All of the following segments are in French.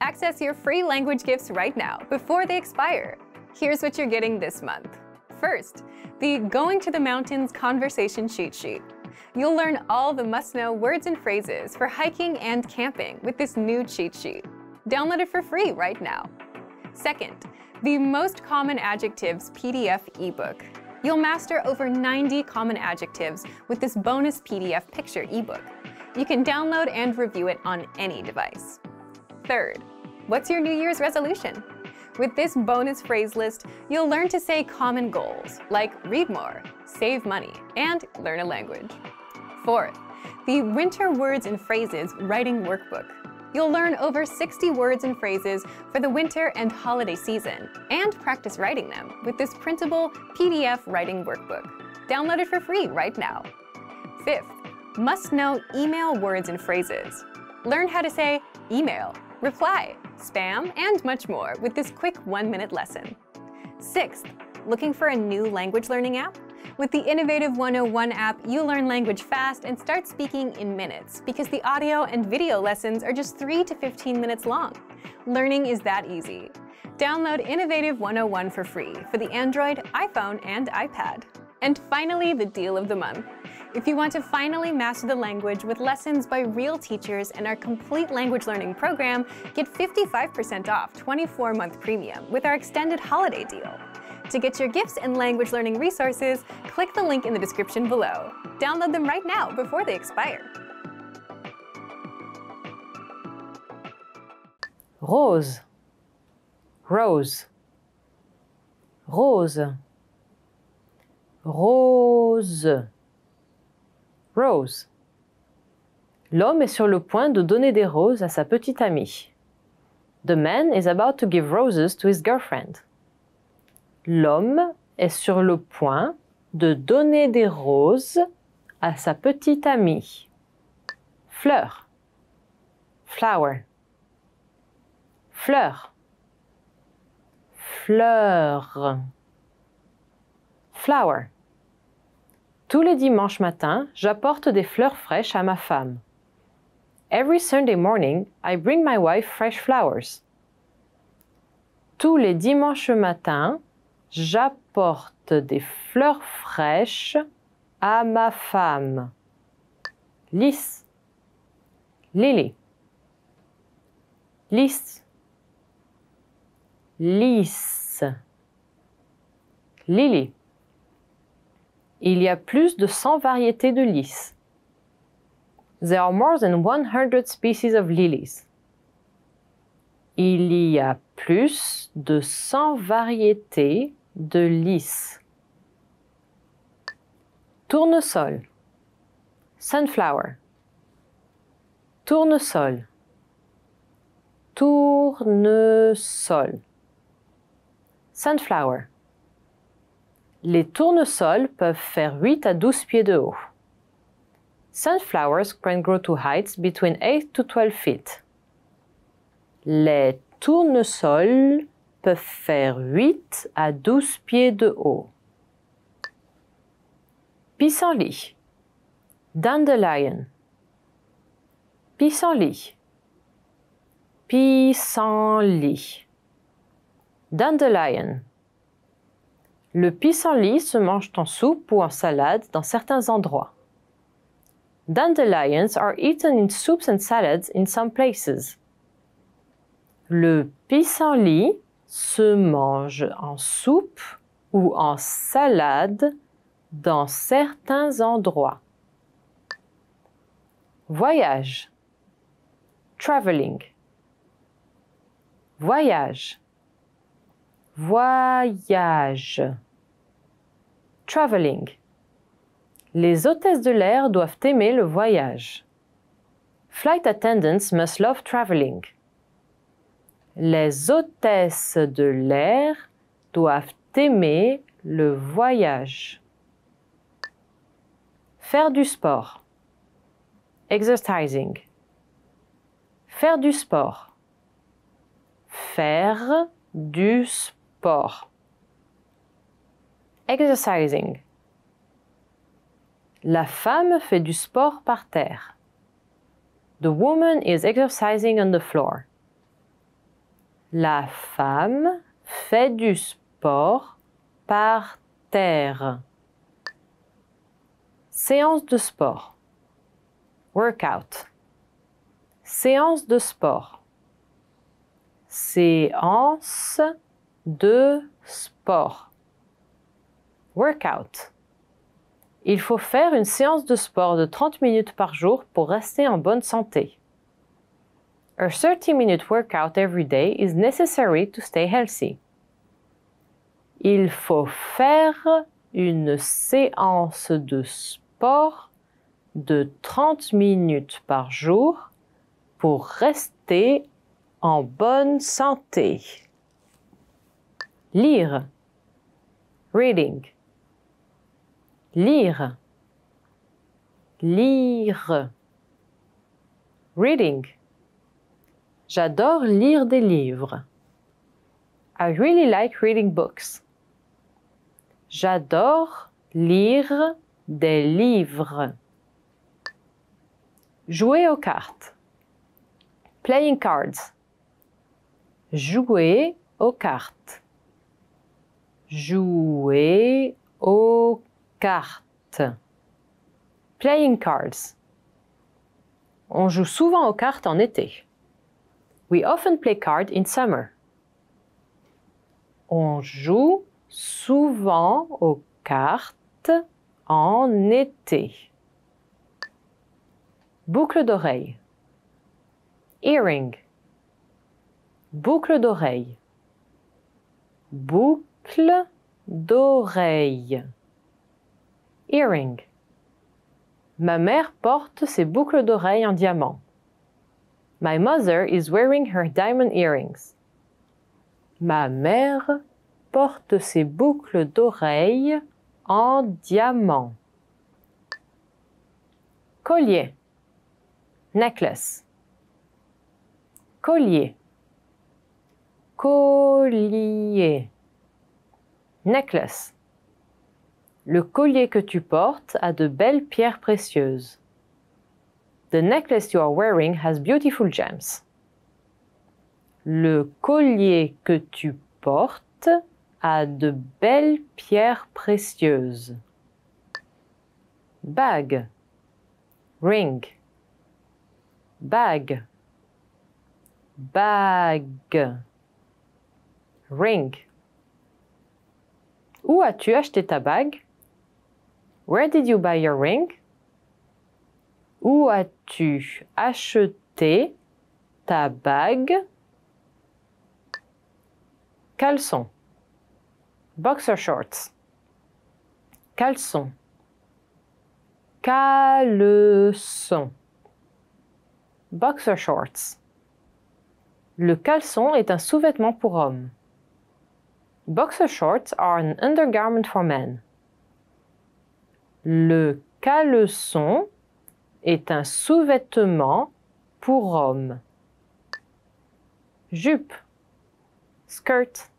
Access your free language gifts right now before they expire. Here's what you're getting this month. First, the Going to the Mountains conversation cheat sheet. You'll learn all the must-know words and phrases for hiking and camping with this new cheat sheet. Download it for free right now. Second, the Most Common Adjectives PDF ebook. You'll master over 90 common adjectives with this bonus PDF picture ebook. You can download and review it on any device. Third, what's your New Year's resolution? With this bonus phrase list, you'll learn to say common goals like read more, save money, and learn a language. Fourth, the Winter Words and Phrases Writing Workbook. You'll learn over 60 words and phrases for the winter and holiday season and practice writing them with this printable PDF writing workbook. Download it for free right now. Fifth, must know email words and phrases. Learn how to say email reply, spam, and much more with this quick one-minute lesson. Sixth, looking for a new language learning app? With the Innovative 101 app, you learn language fast and start speaking in minutes because the audio and video lessons are just 3 to 15 minutes long. Learning is that easy. Download Innovative 101 for free for the Android, iPhone, and iPad. And finally, the deal of the month. If you want to finally master the language with lessons by real teachers and our complete language learning program, get 55% off 24-month premium with our extended holiday deal. To get your gifts and language learning resources, click the link in the description below. Download them right now before they expire. Rose, rose, rose, rose. Rose. L'homme est sur le point de donner des roses à sa petite amie. The man is about to give roses to his girlfriend. L'homme est sur le point de donner des roses à sa petite amie. Fleur. Flower. Fleur. Fleur. Flower. Tous les dimanches matins, j'apporte des fleurs fraîches à ma femme. Every Sunday morning, I bring my wife fresh flowers. Tous les dimanches matins, j'apporte des fleurs fraîches à ma femme. Lys. Lily. Lys. Lys. Lily. Il y a plus de 100 variétés de lys. There are more than 100 species of lilies. Il y a plus de 100 variétés de lys. Tournesol. Sunflower. Tournesol. Tournesol. Sunflower. Les tournesols peuvent faire 8 à 12 pieds de haut. Sunflowers can grow to heights between 8 to 12 feet. Les tournesols peuvent faire 8 à 12 pieds de haut. Pissenlit. Dandelion. Pissenlit. Pissenlit. Dandelion. Le pissenlit se mange en soupe ou en salade dans certains endroits. Dandelions are eaten in soups and salads in some places. Le pissenlit se mange en soupe ou en salade dans certains endroits. Voyage. Traveling. Voyage. Voyage. Traveling. Les hôtesses de l'air doivent aimer le voyage. Flight attendants must love traveling. Les hôtesses de l'air doivent aimer le voyage. Faire du sport. Exercising. Faire du sport. Faire du sport. Exercising. La femme fait du sport par terre. The woman is exercising on the floor. La femme fait du sport par terre. Séance de sport. Workout. Séance de sport. Séance de sport. Workout. Il faut faire une séance de sport de 30 minutes par jour pour rester en bonne santé. A 30-minute workout every day is necessary to stay healthy. Il faut faire une séance de sport de 30 minutes par jour pour rester en bonne santé lire, reading, lire, lire, reading. J'adore lire des livres. I really like reading books. J'adore lire des livres. Jouer aux cartes. Playing cards. Jouer aux cartes. Jouer aux cartes. Playing cards. On joue souvent aux cartes en été. We often play cards in summer. On joue souvent aux cartes en été. Boucle d'oreille. Earring. Boucle d'oreille. Boucle boucle d'oreille. Earring. Ma mère porte ses boucles d'oreilles en diamant. My mother is wearing her diamond earrings. Ma mère porte ses boucles d'oreilles en diamant. Collier. Necklace. Collier. Collier. Necklace. Le collier que tu portes a de belles pierres précieuses. The necklace you are wearing has beautiful gems. Le collier que tu portes a de belles pierres précieuses. Bag. Ring. Bag. Bag. Ring. Où as-tu acheté ta bague? Where did you buy your ring? Où as-tu acheté ta bague? Caleçon. Boxer shorts. Caleçon. Caleçon. Boxer shorts. Le caleçon est un sous-vêtement pour homme. Boxer shorts are an undergarment for men. Le caleçon est un sous-vêtement pour hommes. Jupe, skirt,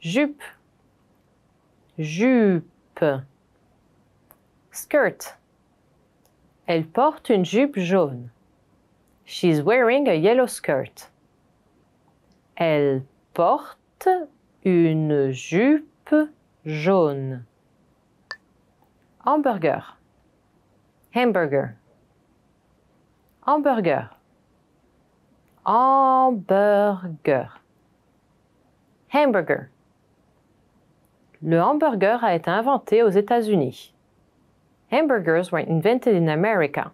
jupe, jupe, skirt. Elle porte une jupe jaune. She's wearing a yellow skirt. Elle porte une jupe jaune. Hamburger. Hamburger. Hamburger. Hamburger. Hamburger. Le hamburger a été inventé aux États-Unis. Hamburgers were invented in America.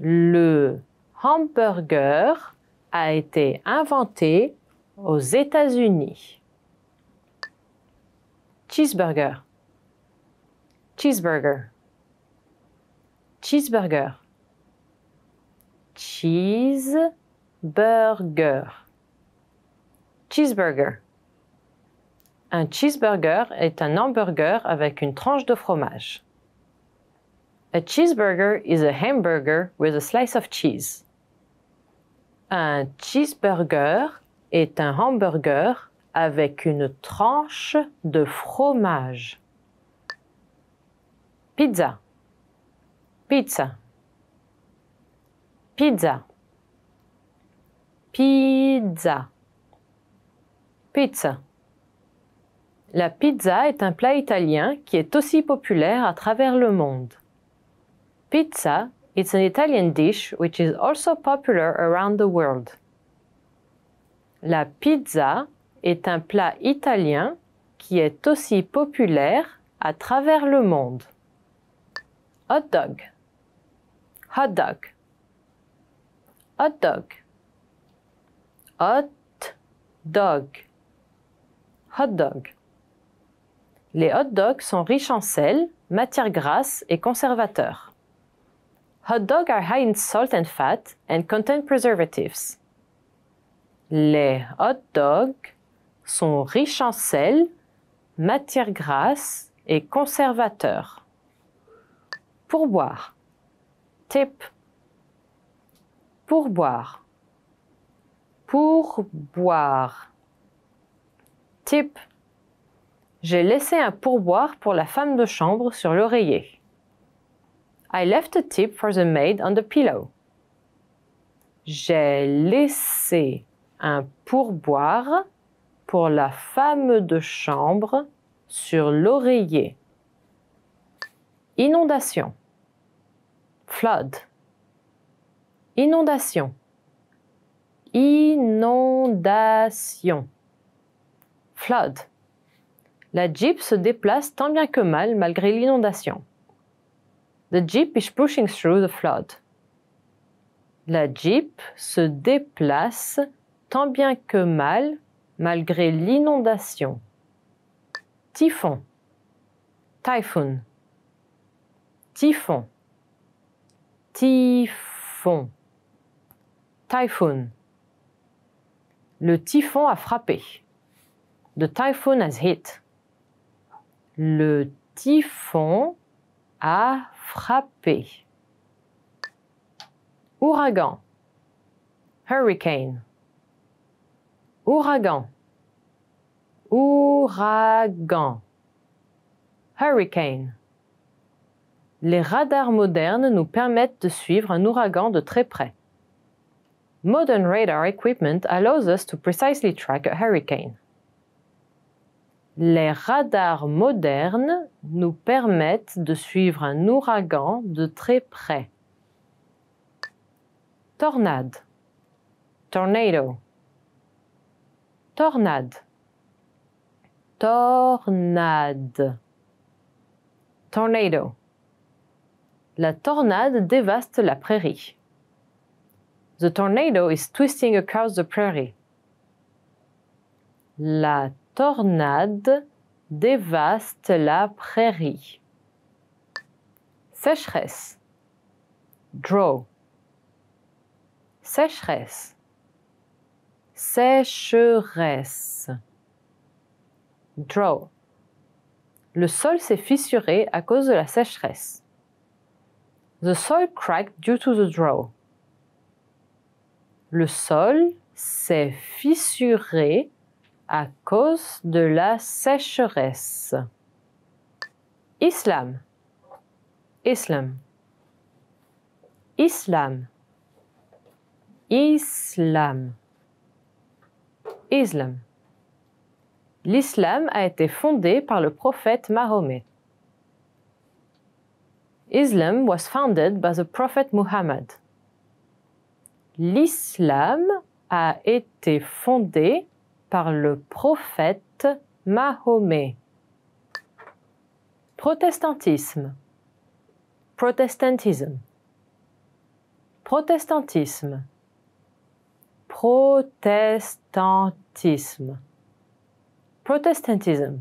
Le hamburger a été inventé aux États-Unis. Cheeseburger. Cheeseburger. Cheeseburger. Cheeseburger. Cheeseburger. Un cheeseburger est un hamburger avec une tranche de fromage. A cheeseburger is a hamburger with a slice of cheese. Un cheeseburger est un hamburger avec une tranche de fromage. Pizza. Pizza. Pizza. Pizza. Pizza. La pizza est un plat italien qui est aussi populaire à travers le monde. Pizza is an Italian dish which is also popular around the world. La pizza est un plat italien qui est aussi populaire à travers le monde. Hot dog. Hot dog. Hot dog. Hot dog. Hot dog. Les hot dogs sont riches en sel, matière grasses et conservateurs. Hot dogs are high in salt and fat and contain preservatives. Les hot dogs sont riches en sel, matières grasses et conservateurs. Pour boire. Tip. Pour boire. Pour boire. Tip. J'ai laissé un pourboire pour la femme de chambre sur l'oreiller. I left a tip for the maid on the pillow. J'ai laissé un pourboire pour la femme de chambre sur l'oreiller. Inondation. Flood. Inondation. Inondation. Flood. La Jeep se déplace tant bien que mal malgré l'inondation. The Jeep is pushing through the flood. La Jeep se déplace tant bien que mal, malgré l'inondation. Typhon, typhoon, typhon, typhon, typhon. Le typhon a frappé. The typhoon has hit. Le typhon a frappé. Ouragan. Hurricane. Ouragan. Ouragan. Hurricane. Les radars modernes nous permettent de suivre un ouragan de très près. Modern radar equipment allows us to precisely track a hurricane. Les radars modernes nous permettent de suivre un ouragan de très près. Tornade. Tornado tornade, tornade, tornado. La tornade dévaste la prairie. The tornado is twisting across the prairie. La tornade dévaste la prairie. Sécheresse. Draw. Sécheresse sécheresse. Draw. Le sol s'est fissuré à cause de la sécheresse. The soil cracked due to the draw. Le sol s'est fissuré à cause de la sécheresse. Islam. Islam. Islam. Islam. Islam. L'islam a été fondé par le prophète Mahomet. Islam was founded by the Prophet Muhammad. L'islam a été fondé par le prophète Mahomet. Protestantisme. protestantisme Protestantisme protestantisme. Protestantisme.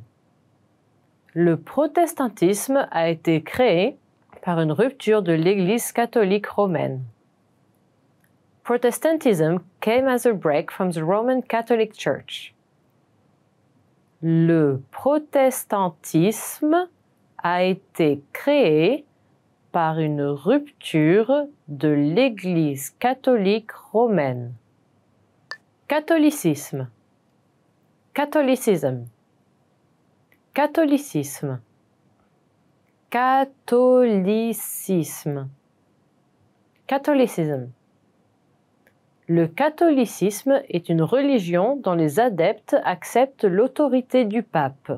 Le protestantisme a été créé par une rupture de l'Église catholique romaine. Protestantism came as a break from the Roman Catholic Church. Le protestantisme a été créé par une rupture de l'Église catholique romaine. Catholicisme. catholicisme, Catholicisme. Catholicisme. Catholicisme. Le catholicisme est une religion dont les adeptes acceptent l'autorité du pape.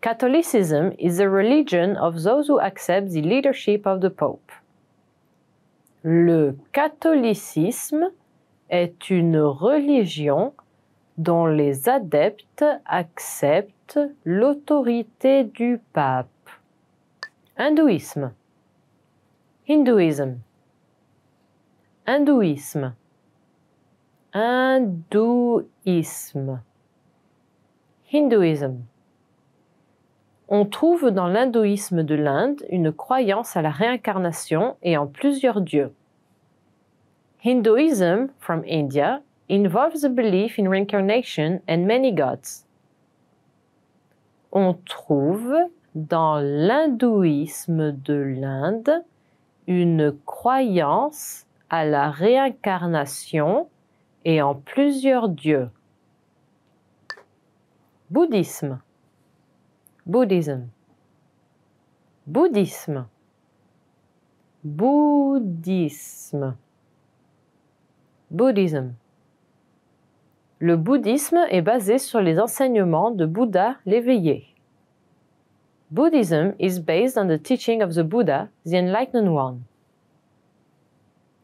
Catholicism is a religion of those who accept the leadership of the Pope. Le catholicisme est une religion dont les adeptes acceptent l'autorité du pape. Hindouisme. Hindouisme. Hindouisme. Hindouisme. Hindouisme. On trouve dans l'hindouisme de l'Inde une croyance à la réincarnation et en plusieurs dieux. Hinduism from India involves a belief in reincarnation and many gods. On trouve dans l'hindouisme de l'Inde une croyance à la réincarnation et en plusieurs dieux. Bouddhisme. Bouddhisme. Bouddhisme. Bouddhisme. Buddhism. Le bouddhisme est basé sur les enseignements de Bouddha l'éveillé. Buddhism is based on the teaching of the Buddha, the Enlightened One.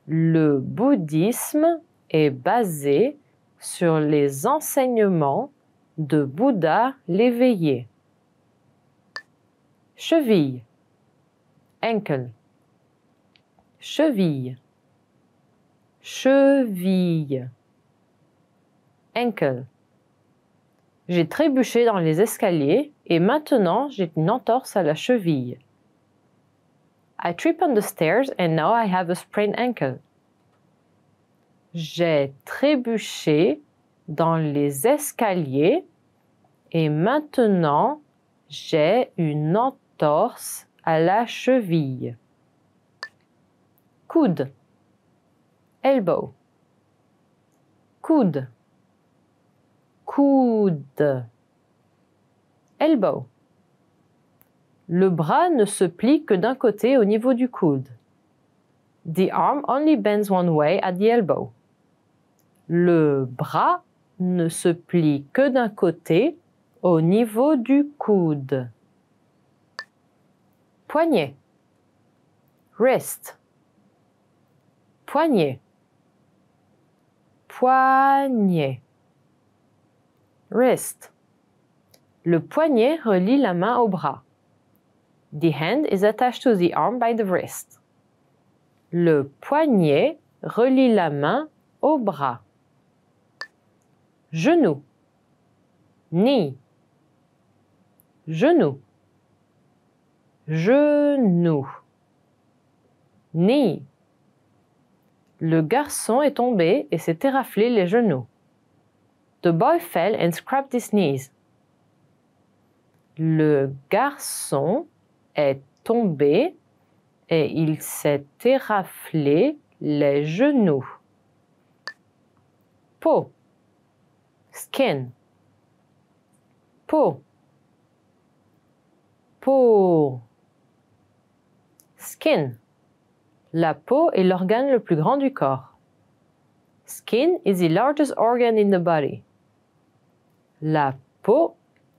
Le bouddhisme est basé sur les enseignements de Bouddha l'éveillé. Cheville. Ankle. Cheville cheville. Ankle. J'ai trébuché dans les escaliers et maintenant j'ai une entorse à la cheville. I trip on the stairs and now I have a sprained ankle. J'ai trébuché dans les escaliers et maintenant j'ai une entorse à la cheville. Coude elbow. Coude. Coude. Elbow. Le bras ne se plie que d'un côté au niveau du coude. The arm only bends one way at the elbow. Le bras ne se plie que d'un côté au niveau du coude. Poignet. Wrist. Poignet poignet. Wrist. Le poignet relie la main au bras. The hand is attached to the arm by the wrist. Le poignet relie la main au bras. Genou. Knee. Genou. Genou. Knee. Le garçon est tombé et s'est éraflé les genoux. The boy fell and scraped his knees. Le garçon est tombé et il s'est éraflé les genoux. Peau. Skin. Peau. Peau. Skin. La peau est l'organe le plus grand du corps. Skin is the largest organ in the body. La peau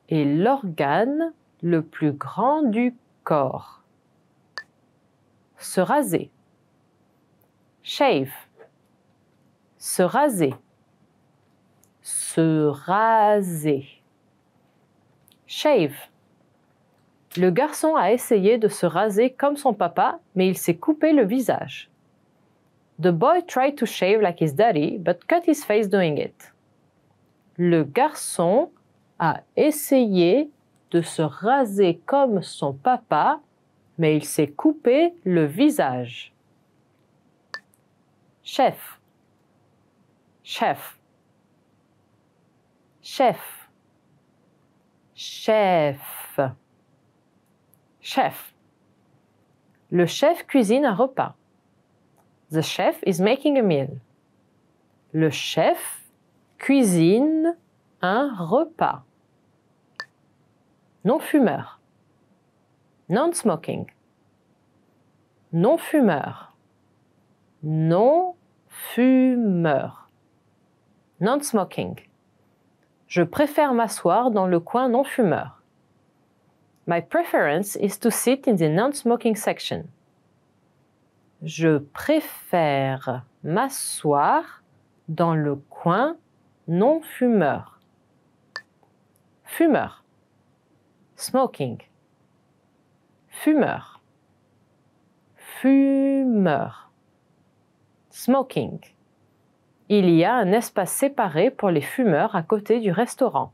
est l'organe le plus grand du corps. Se raser. Shave. Se raser. Se raser. Shave. Le garçon a essayé de se raser comme son papa, mais il s'est coupé le visage. The boy tried to shave like his daddy, but cut his face doing it. Le garçon a essayé de se raser comme son papa, mais il s'est coupé le visage. Chef. Chef. Chef. Chef. Chef. Le chef cuisine un repas. The chef is making a meal. Le chef cuisine un repas. Non-fumeur. Non-smoking. Non-fumeur. Non-fumeur. Non-smoking. Je préfère m'asseoir dans le coin non-fumeur. My preference is to sit in the non-smoking section. Je préfère m'asseoir dans le coin non fumeur. Fumeur. Smoking. Fumeur. Fumeur. Smoking. Il y a un espace séparé pour les fumeurs à côté du restaurant.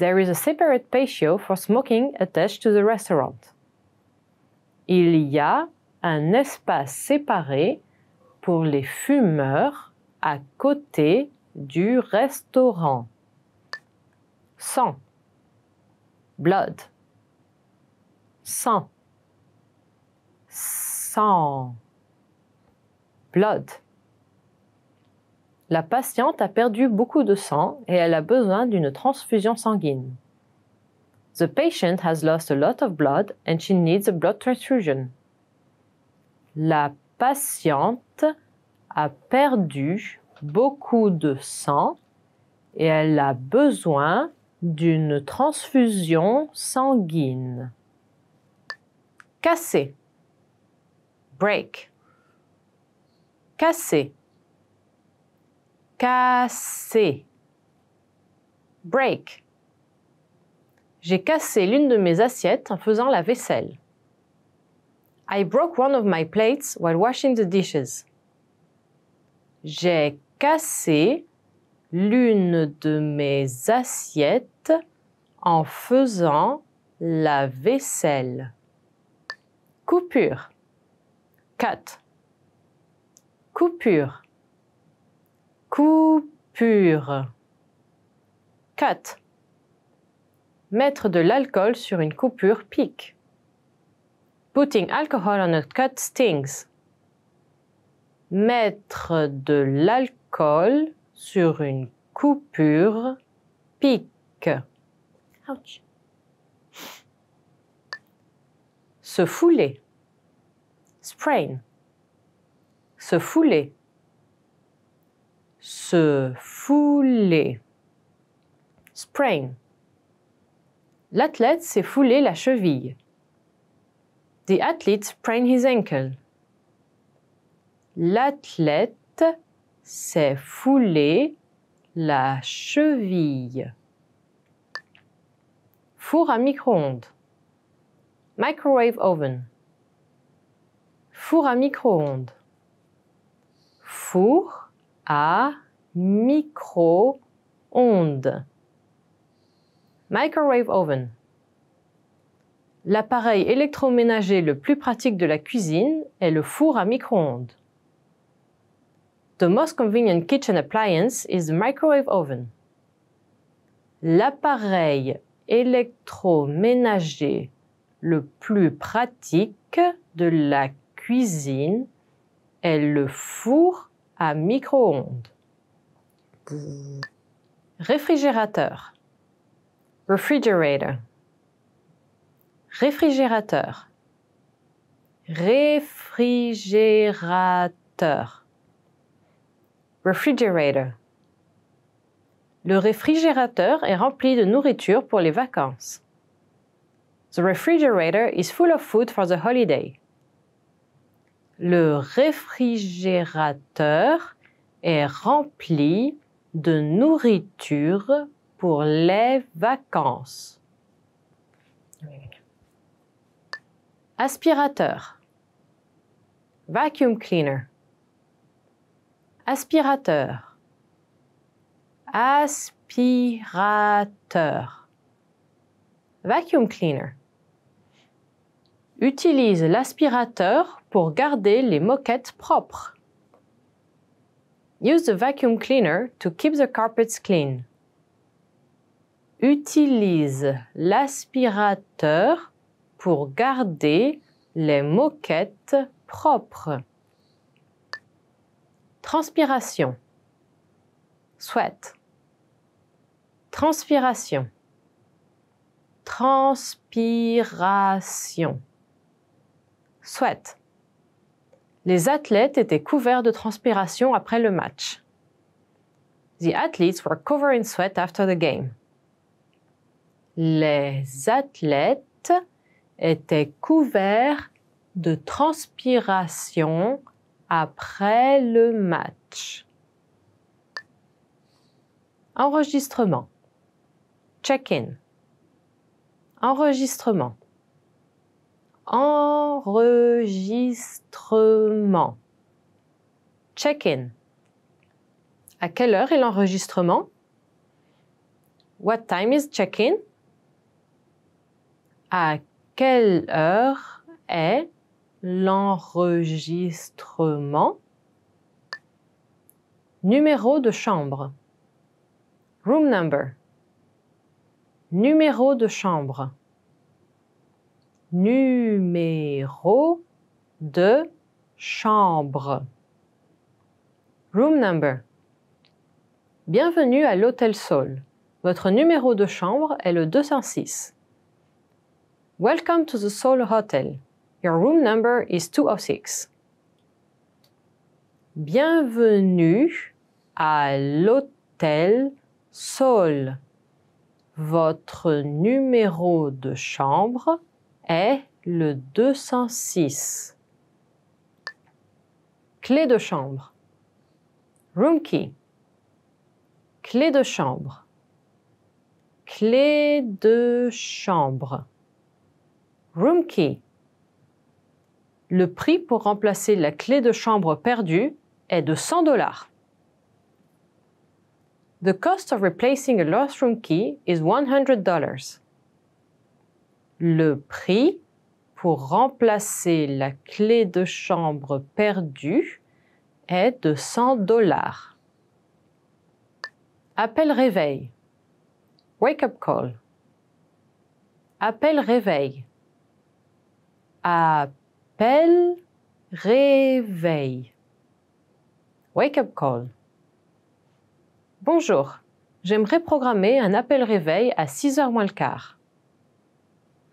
There is a separate patio for smoking attached to the restaurant. Il y a un espace séparé pour les fumeurs à côté du restaurant. Sang. Blood. Sang. Sang. Blood. La patiente a perdu beaucoup de sang et elle a besoin d'une transfusion sanguine. The patient has lost a lot of blood and she needs a blood transfusion. La patiente a perdu beaucoup de sang et elle a besoin d'une transfusion sanguine. Casser. Break. Casser cassé. Break. J'ai cassé l'une de mes assiettes en faisant la vaisselle. I broke one of my plates while washing the dishes. J'ai cassé l'une de mes assiettes en faisant la vaisselle. Coupure. Cut. Coupure. Coupure. Cut. Mettre de l'alcool sur une coupure pique. Putting alcohol on a cut stings. Mettre de l'alcool sur une coupure pique. Ouch. Se fouler. Sprain. Se fouler se fouler. Sprain. L'athlète s'est foulé la cheville. The athlete sprained his ankle. L'athlète s'est foulé la cheville. Four à micro-ondes. Microwave oven. Four à micro-ondes. Four à micro-ondes. Microwave oven. L'appareil électroménager le plus pratique de la cuisine est le four à micro-ondes. The most convenient kitchen appliance is the microwave oven. L'appareil électroménager le plus pratique de la cuisine est le four à micro-ondes. Réfrigérateur. Refrigerator. Réfrigérateur. Réfrigérateur. Refrigerator. Le réfrigérateur est rempli de nourriture pour les vacances. The refrigerator is full of food for the holiday le réfrigérateur est rempli de nourriture pour les vacances. Aspirateur. Vacuum cleaner. Aspirateur. Aspirateur. Vacuum cleaner. Utilise l'aspirateur pour garder les moquettes propres. Use the vacuum cleaner to keep the carpets clean. Utilise l'aspirateur pour garder les moquettes propres. Transpiration. Sweat. Transpiration. Transpiration. Sweat. Les athlètes étaient couverts de transpiration après le match. The athletes were covered in sweat after the game. Les athlètes étaient couverts de transpiration après le match. Enregistrement. Check-in. Enregistrement. Enregistrement. Check-in. À quelle heure est l'enregistrement? What time is check-in? À quelle heure est l'enregistrement? Numéro de chambre. Room number. Numéro de chambre numéro de chambre. Room number. Bienvenue à l'Hôtel Sol. Votre numéro de chambre est le 206. Welcome to the Sol Hotel. Your room number is 206. Bienvenue à l'Hôtel Sol. Votre numéro de chambre est le 206. Clé de chambre. Room key. Clé de chambre. Clé de chambre. Room key. Le prix pour remplacer la clé de chambre perdue est de 100 dollars. The cost of replacing a lost room key is $100 le prix pour remplacer la clé de chambre perdue est de 100 dollars. Appel réveil. Wake up call. Appel réveil. Appel réveil. Wake up call. Bonjour, j'aimerais programmer un appel réveil à 6h moins le quart.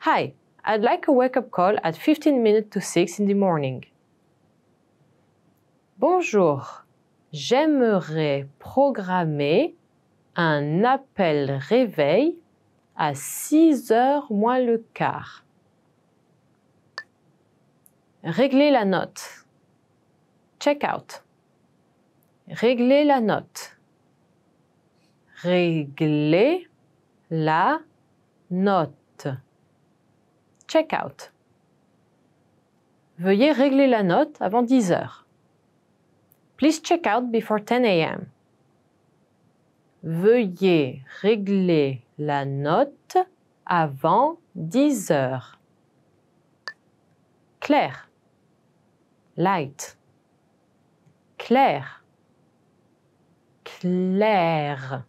Hi, I'd like a wake-up call at 15 minutes to 6 in the morning. Bonjour, j'aimerais programmer un appel réveil à 6 heures moins le quart. Régler la note. Check out. Régler la note. Régler la note check out. Veuillez régler la note avant dix heures. Please check out before ten a.m. Veuillez régler la note avant dix heures. Clair. Light. Clair. Clair.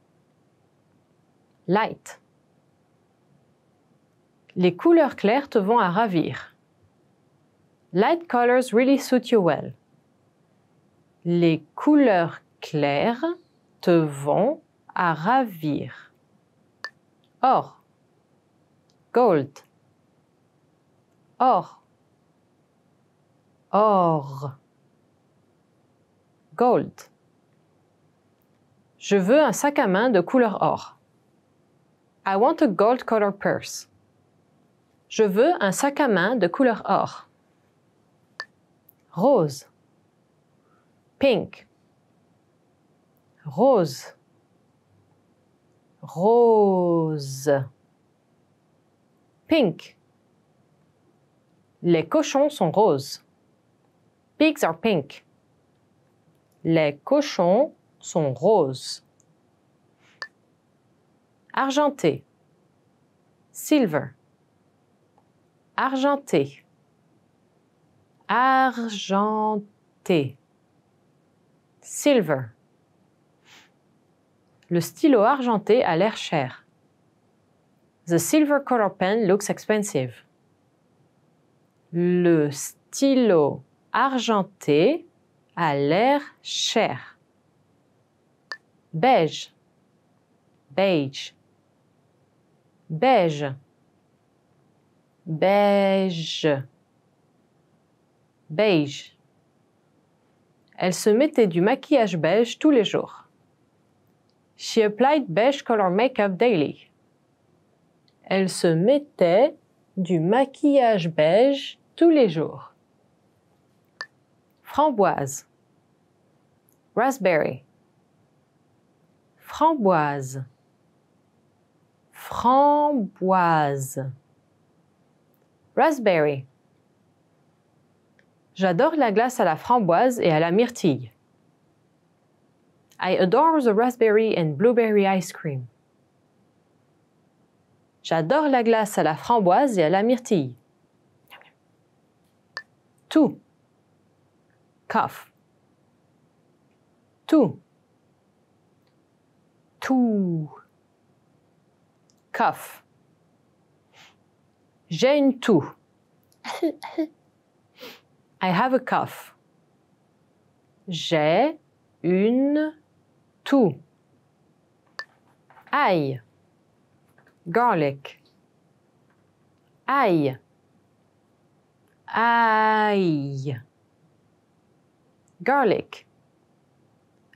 Light. Les couleurs claires te vont à ravir. Light colors really suit you well. Les couleurs claires te vont à ravir. Or, gold. Or, or, gold. Je veux un sac à main de couleur or. I want a gold color purse. Je veux un sac à main de couleur or. Rose. Pink. Rose. Rose. Pink. Les cochons sont roses. Pigs are pink. Les cochons sont roses. Argenté. Silver argenté, argenté, silver. Le stylo argenté a l'air cher. The silver color pen looks expensive. Le stylo argenté a l'air cher. Beige, beige, beige beige, beige. Elle se mettait du maquillage beige tous les jours. She applied beige color makeup daily. Elle se mettait du maquillage beige tous les jours. Framboise. Raspberry. Framboise. Framboise. Raspberry. J'adore la glace à la framboise et à la myrtille. I adore the raspberry and blueberry ice cream. J'adore la glace à la framboise et à la myrtille. Tout. Cough. Tout. Tout. Cough. J'ai une toux. I have a cough. J'ai une toux. Aïe. Garlic. Aïe. Aïe. Garlic.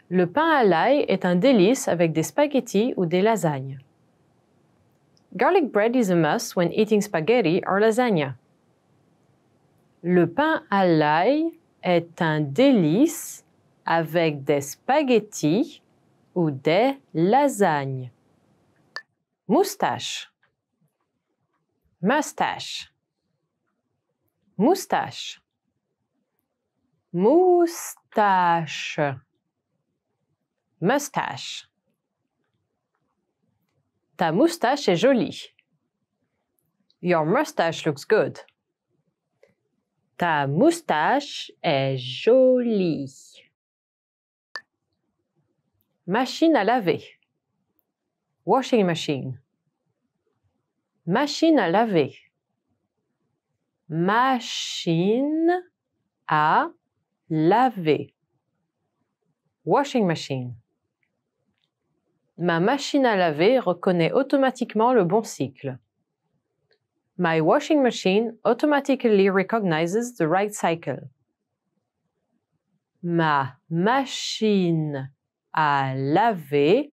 Le pain à l'ail est un délice avec des spaghettis ou des lasagnes. Garlic bread is a must when eating spaghetti or lasagna. Le pain à l'ail est un délice avec des spaghettis ou des lasagnes. Moustache. Moustache. Moustache. Moustache. Moustache. Ta moustache est jolie. Your mustache looks good. Ta moustache est jolie. Machine à laver. Washing machine. Machine à laver. Machine à laver. Washing machine. Ma machine à laver reconnaît automatiquement le bon cycle. My washing machine automatically recognizes the right cycle. Ma machine à laver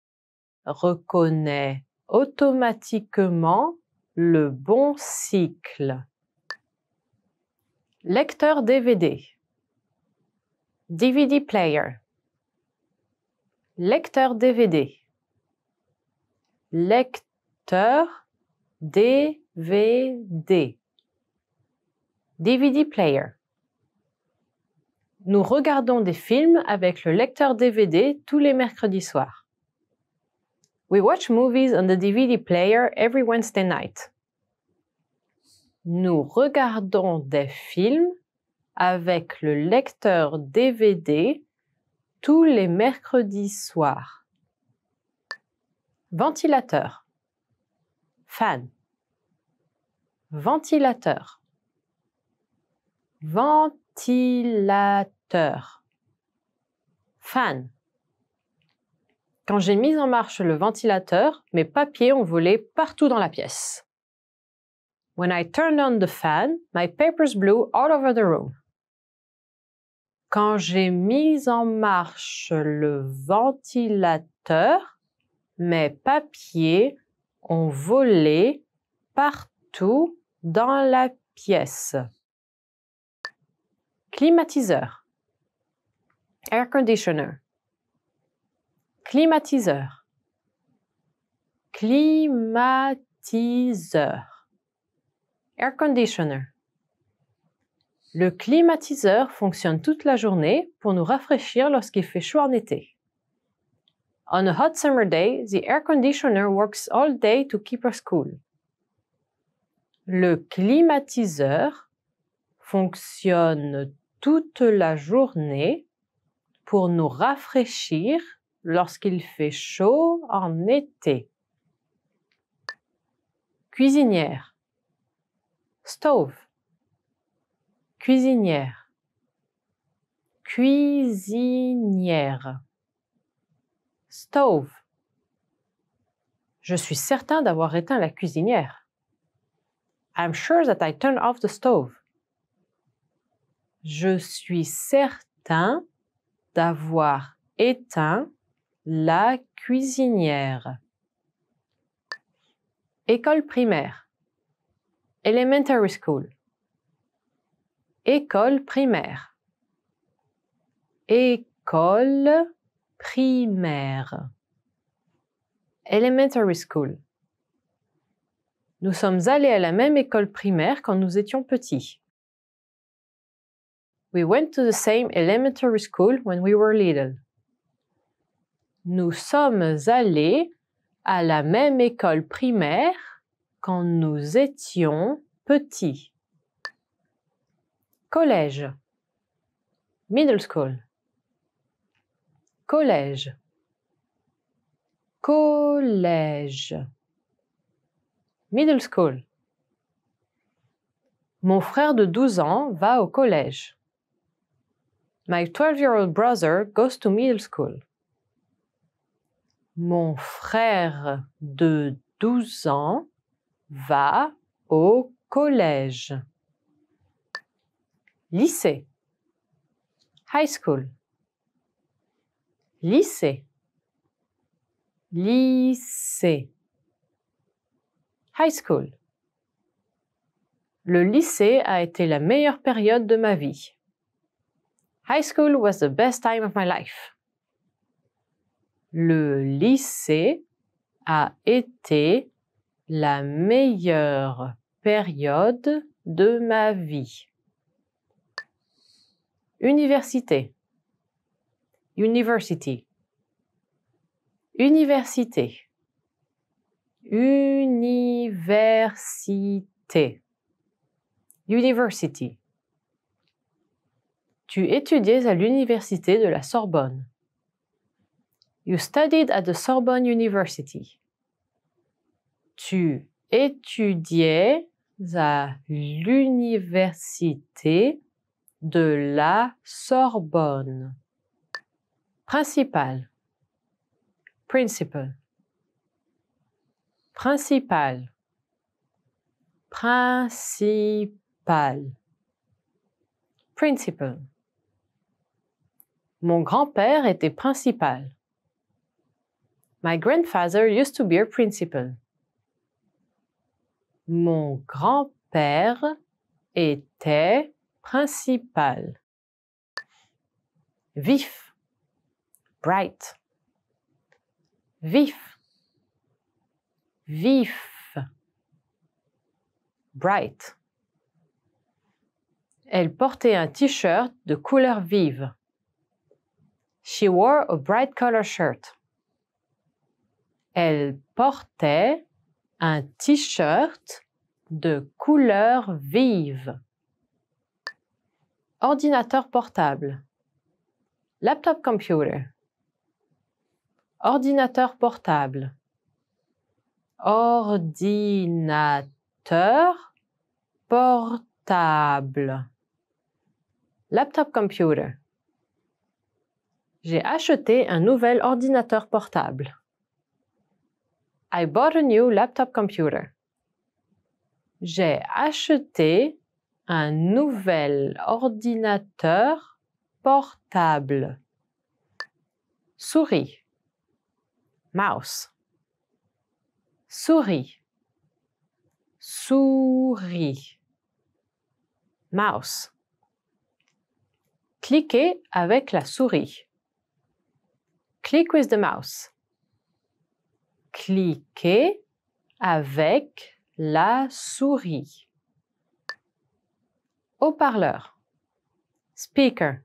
reconnaît automatiquement le bon cycle. Lecteur DVD. DVD player. Lecteur DVD lecteur DVD. DVD player. Nous regardons des films avec le lecteur DVD tous les mercredis soirs. We watch movies on the DVD player every Wednesday night. Nous regardons des films avec le lecteur DVD tous les mercredis soirs ventilateur, fan, ventilateur, ventilateur, fan. Quand j'ai mis en marche le ventilateur, mes papiers ont volé partout dans la pièce. When I turned on the fan, my papers blew all over the room. Quand j'ai mis en marche le ventilateur, mes papiers ont volé partout dans la pièce. Climatiseur. Air conditioner. Climatiseur. Climatiseur. Air conditioner. Le climatiseur fonctionne toute la journée pour nous rafraîchir lorsqu'il fait chaud en été. On a hot summer day, the air conditioner works all day to keep us cool. Le climatiseur fonctionne toute la journée pour nous rafraîchir lorsqu'il fait chaud en été. Cuisinière. Stove. Cuisinière. Cuisinière. Stove. Je suis certain d'avoir éteint la cuisinière. I'm sure that I turned off the stove. Je suis certain d'avoir éteint la cuisinière. École primaire. Elementary school. École primaire. École primaire, elementary school. Nous sommes allés à la même école primaire quand nous étions petits. We went to the same elementary school when we were little. Nous sommes allés à la même école primaire quand nous étions petits. Collège. Middle school collège, collège, middle school. Mon frère de 12 ans va au collège. My 12-year-old brother goes to middle school. Mon frère de 12 ans va au collège. Lycée. High school lycée, lycée. High school. Le lycée a été la meilleure période de ma vie. High school was the best time of my life. Le lycée a été la meilleure période de ma vie. Université. University. Université. Université. University. Tu étudiais à l'université de la Sorbonne. You studied at the Sorbonne University. Tu étudiais à l'université de la Sorbonne. Principal. Principal. Principal. Principal. Principal. Mon grand-père était principal. My grandfather used to be a principal. Mon grand-père était principal. Vif bright, vif, vif, bright. Elle portait un t-shirt de couleur vive. She wore a bright color shirt. Elle portait un t-shirt de couleur vive. Ordinateur portable. Laptop computer ordinateur portable, ordinateur portable, laptop computer. J'ai acheté un nouvel ordinateur portable. I bought a new laptop computer. J'ai acheté un nouvel ordinateur portable. Souris mouse. Souris, souris, mouse. Cliquez avec la souris. Click with the mouse. Cliquez avec la souris. Haut-parleur. Speaker.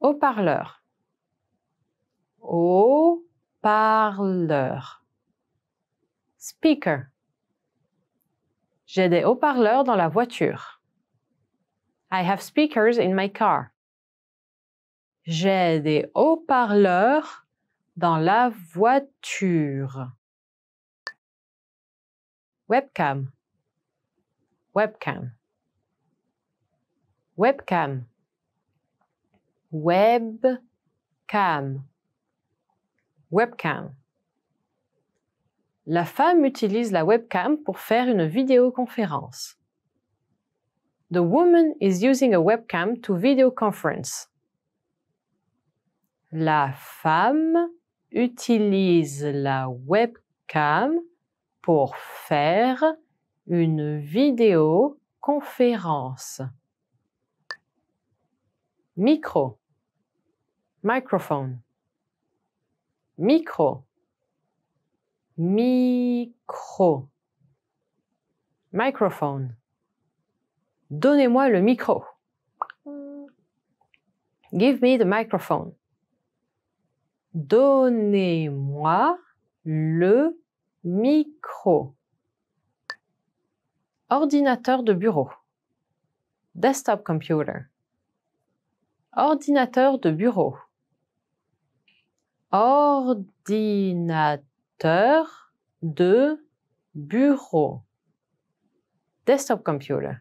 Haut-parleur. Haut parleur. Speaker. J'ai des haut-parleurs dans la voiture. I have speakers in my car. J'ai des haut-parleurs dans la voiture. Webcam. Webcam. Webcam. Webcam webcam. La femme utilise la webcam pour faire une vidéoconférence. The woman is using a webcam to video conference. La femme utilise la webcam pour faire une vidéoconférence. Micro. Microphone micro, micro, microphone. Donnez-moi le micro. Give me the microphone. Donnez-moi le micro. Ordinateur de bureau. Desktop computer. Ordinateur de bureau ordinateur de bureau. Desktop computer.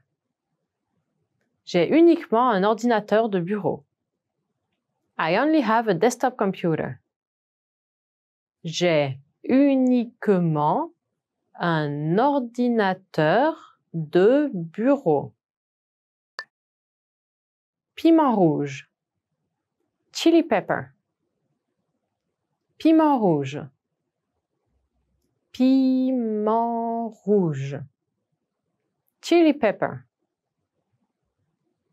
J'ai uniquement un ordinateur de bureau. I only have a desktop computer. J'ai uniquement un ordinateur de bureau. Piment rouge. Chili pepper. Piment rouge. Piment rouge. Chili pepper.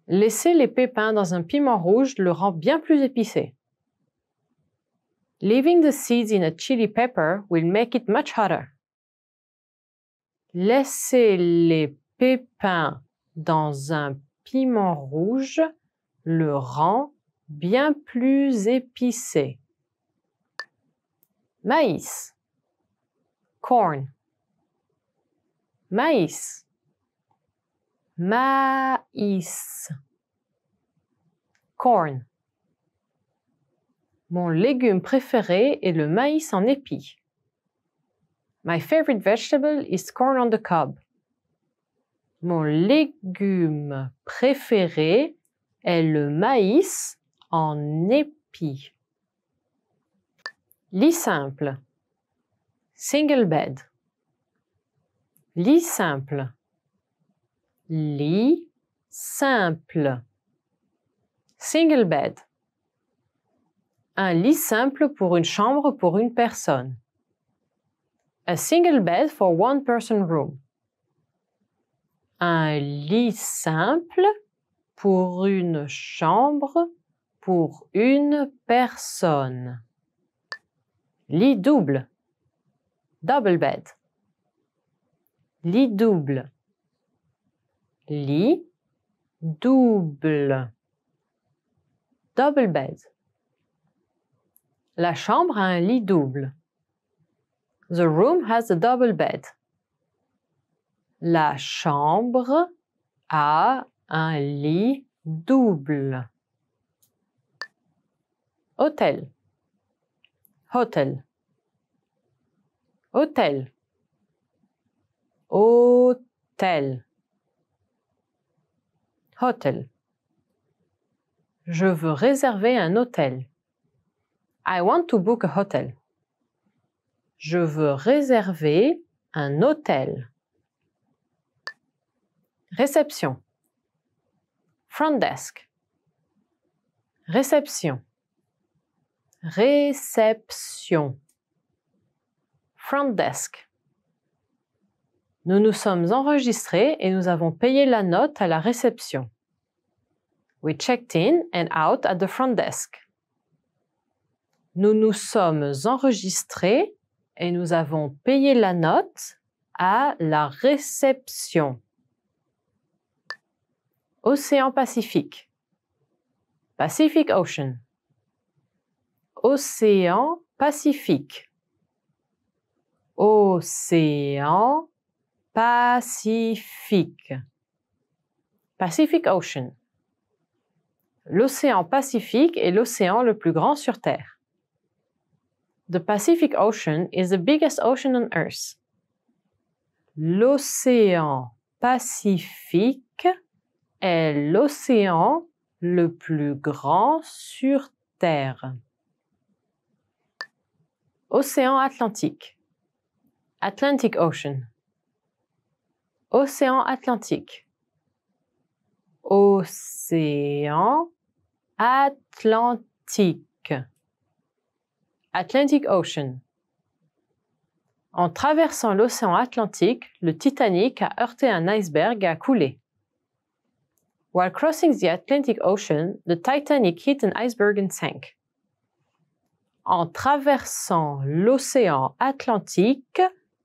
Laisser les pépins dans un piment rouge le rend bien plus épicé. Leaving the seeds in a chili pepper will make it much hotter. Laisser les pépins dans un piment rouge le rend bien plus épicé maïs, corn, maïs, maïs, corn. Mon légume préféré est le maïs en épi. My favorite vegetable is corn on the cob. Mon légume préféré est le maïs en épi. Lit simple. Single bed. Lit simple. Lit simple. Single bed. Un lit simple pour une chambre pour une personne. A single bed for one person room. Un lit simple pour une chambre pour une personne. Lit double. Double bed. Lit double. Lit double. Double bed. La chambre a un lit double. The room has a double bed. La chambre a un lit double. Hôtel. Hôtel, Hôtel. Hôtel. hôtel. Je veux réserver un hôtel. I want to book a hotel. Je veux réserver un hôtel. Réception. Front desk. Réception. Réception. Front desk. Nous nous sommes enregistrés et nous avons payé la note à la réception. We checked in and out at the front desk. Nous nous sommes enregistrés et nous avons payé la note à la réception. Océan Pacifique. Pacific Ocean. Océan Pacifique. Océan Pacifique. Pacific Ocean. L'océan Pacifique est l'océan le plus grand sur Terre. The Pacific Ocean is the biggest ocean on Earth. L'océan Pacifique est l'océan le plus grand sur Terre. Océan Atlantique. Atlantic Ocean. Océan Atlantique. Océan Atlantique. Atlantic Ocean. En traversant l'océan Atlantique, le Titanic a heurté un iceberg et a coulé. While crossing the Atlantic Ocean, the Titanic hit an iceberg and sank en traversant l'océan Atlantique,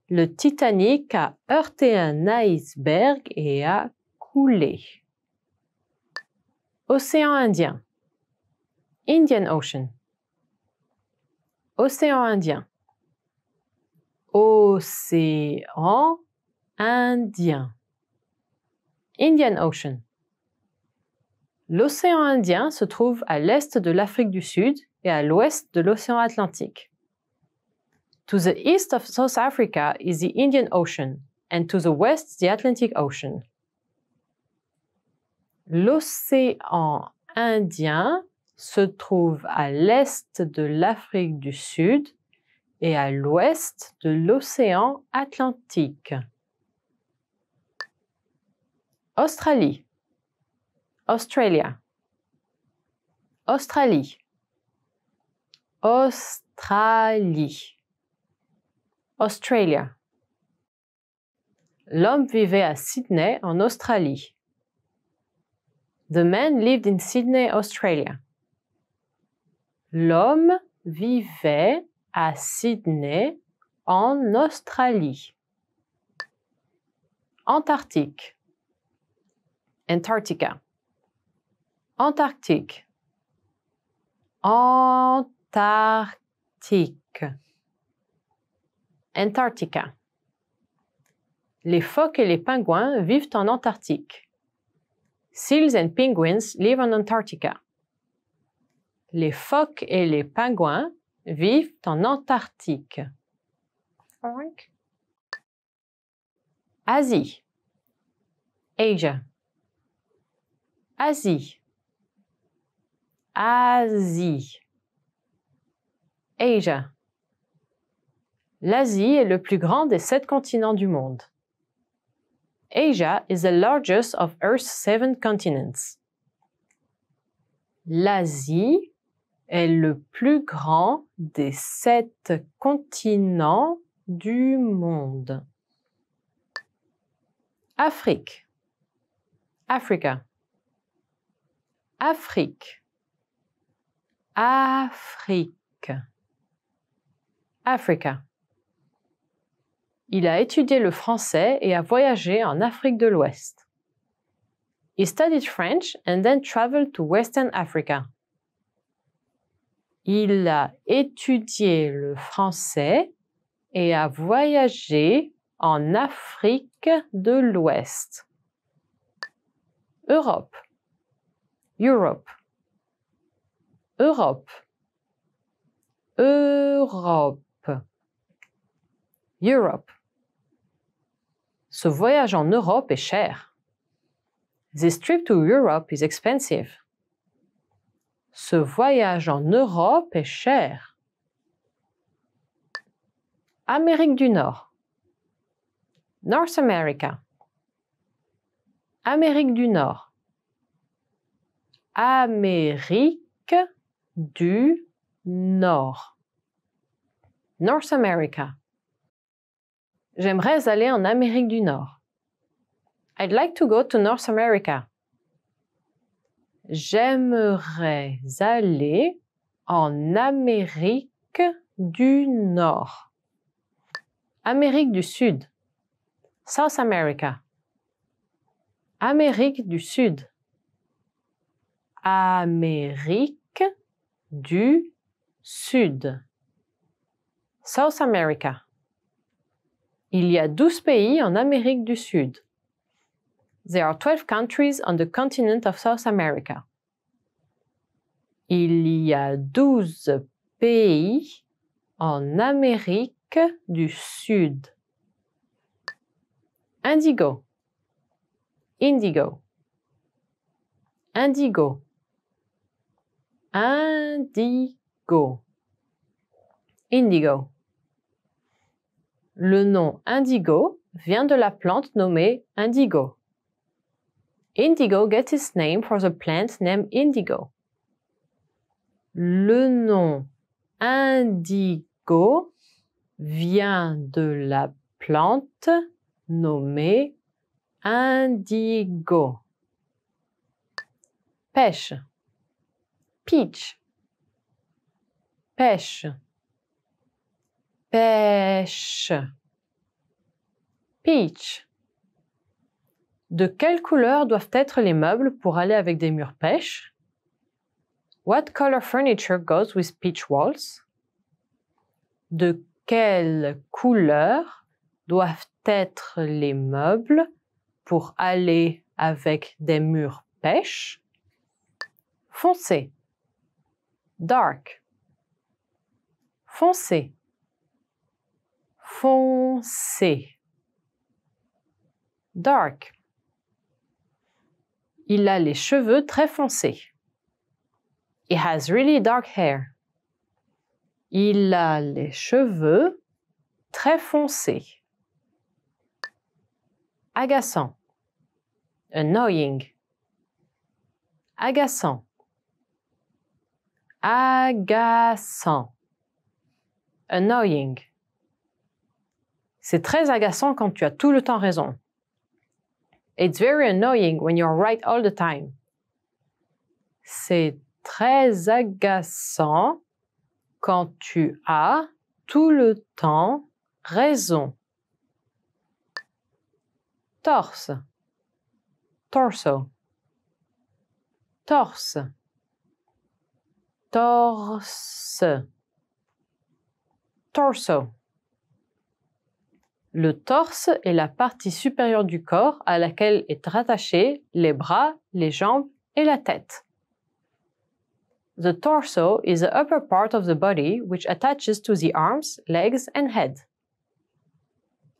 le Titanic a heurté un iceberg et a coulé. Océan Indien. Indian Ocean. Océan Indien. Océan Indien. Indian Ocean. L'océan Indien se trouve à l'est de l'Afrique du Sud et à l'ouest de l'océan Atlantique. To the east of South Africa is the Indian Ocean, and to the west the Atlantic Ocean. L'océan Indien se trouve à l'est de l'Afrique du Sud et à l'ouest de l'océan Atlantique. Australie. Australia. Australie. Australie. Australia. L'homme vivait à Sydney, en Australie. The man lived in Sydney, Australia. L'homme vivait à Sydney, en Australie. Antarctique. Antarctica. Antarctique. Antarctique. Antarctique. Antarctica. Les phoques et les pingouins vivent en Antarctique. Seals and penguins live in Antarctica. Les phoques et les pingouins vivent en Antarctique. Asie. Asia. Asie. Asie. Asia. L'Asie est le plus grand des sept continents du monde. Asia is the largest of Earth's seven continents. L'Asie est le plus grand des sept continents du monde. Afrique. Africa. Afrique. Afrique. Africa. Il a étudié le français et a voyagé en Afrique de l'Ouest. He studied French and then traveled to Western Africa. Il a étudié le français et a voyagé en Afrique de l'Ouest. Europe. Europe. Europe. Europe. Europe. Ce voyage en Europe est cher. This trip to Europe is expensive. Ce voyage en Europe est cher. Amérique du Nord. North America. Amérique du Nord. Amérique du Nord. North America. J'aimerais aller en Amérique du Nord. I'd like to go to North America. J'aimerais aller en Amérique du Nord. Amérique du Sud. South America. Amérique du Sud. Amérique du Sud. South America. Il y a 12 pays en Amérique du Sud. There are 12 countries on the continent of South America. Il y a 12 pays en Amérique du Sud. Indigo. Indigo. Indigo. Indigo. Indigo. Le nom indigo vient de la plante nommée indigo. Indigo gets its name from the plant named indigo. Le nom indigo vient de la plante nommée indigo. Pêche. Peach. Pêche pêche. Peach. De quelle couleur doivent être les meubles pour aller avec des murs pêche? What color furniture goes with peach walls? De quelle couleur doivent être les meubles pour aller avec des murs pêche? Foncé. Dark. Foncé foncé. Dark. Il a les cheveux très foncés. He has really dark hair. Il a les cheveux très foncés. Agaçant. Annoying. Agaçant. Agaçant. Annoying. C'est très agaçant quand tu as tout le temps raison. It's very annoying when you're right all the time. C'est très agaçant quand tu as tout le temps raison. Torse. Torso. Torse. Torse. Torso. Le torse est la partie supérieure du corps à laquelle est rattachés les bras, les jambes et la tête. The torso is the upper part of the body which attaches to the arms, legs and head.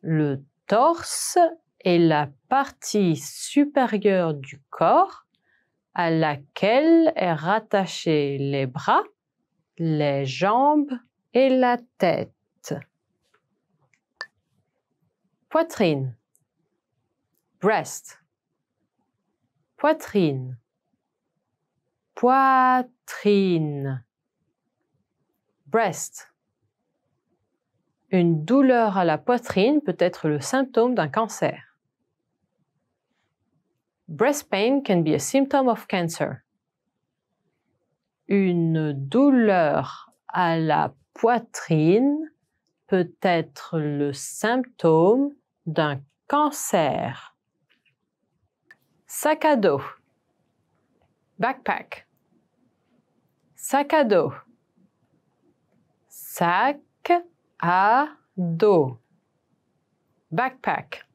Le torse est la partie supérieure du corps à laquelle est rattachés les bras, les jambes et la tête poitrine, breast, poitrine, poitrine, breast. Une douleur à la poitrine peut être le symptôme d'un cancer. Breast pain can be a symptom of cancer. Une douleur à la poitrine peut être le symptôme d'un cancer. Sac à dos. Backpack. Sac à dos. Sac à dos. Backpack.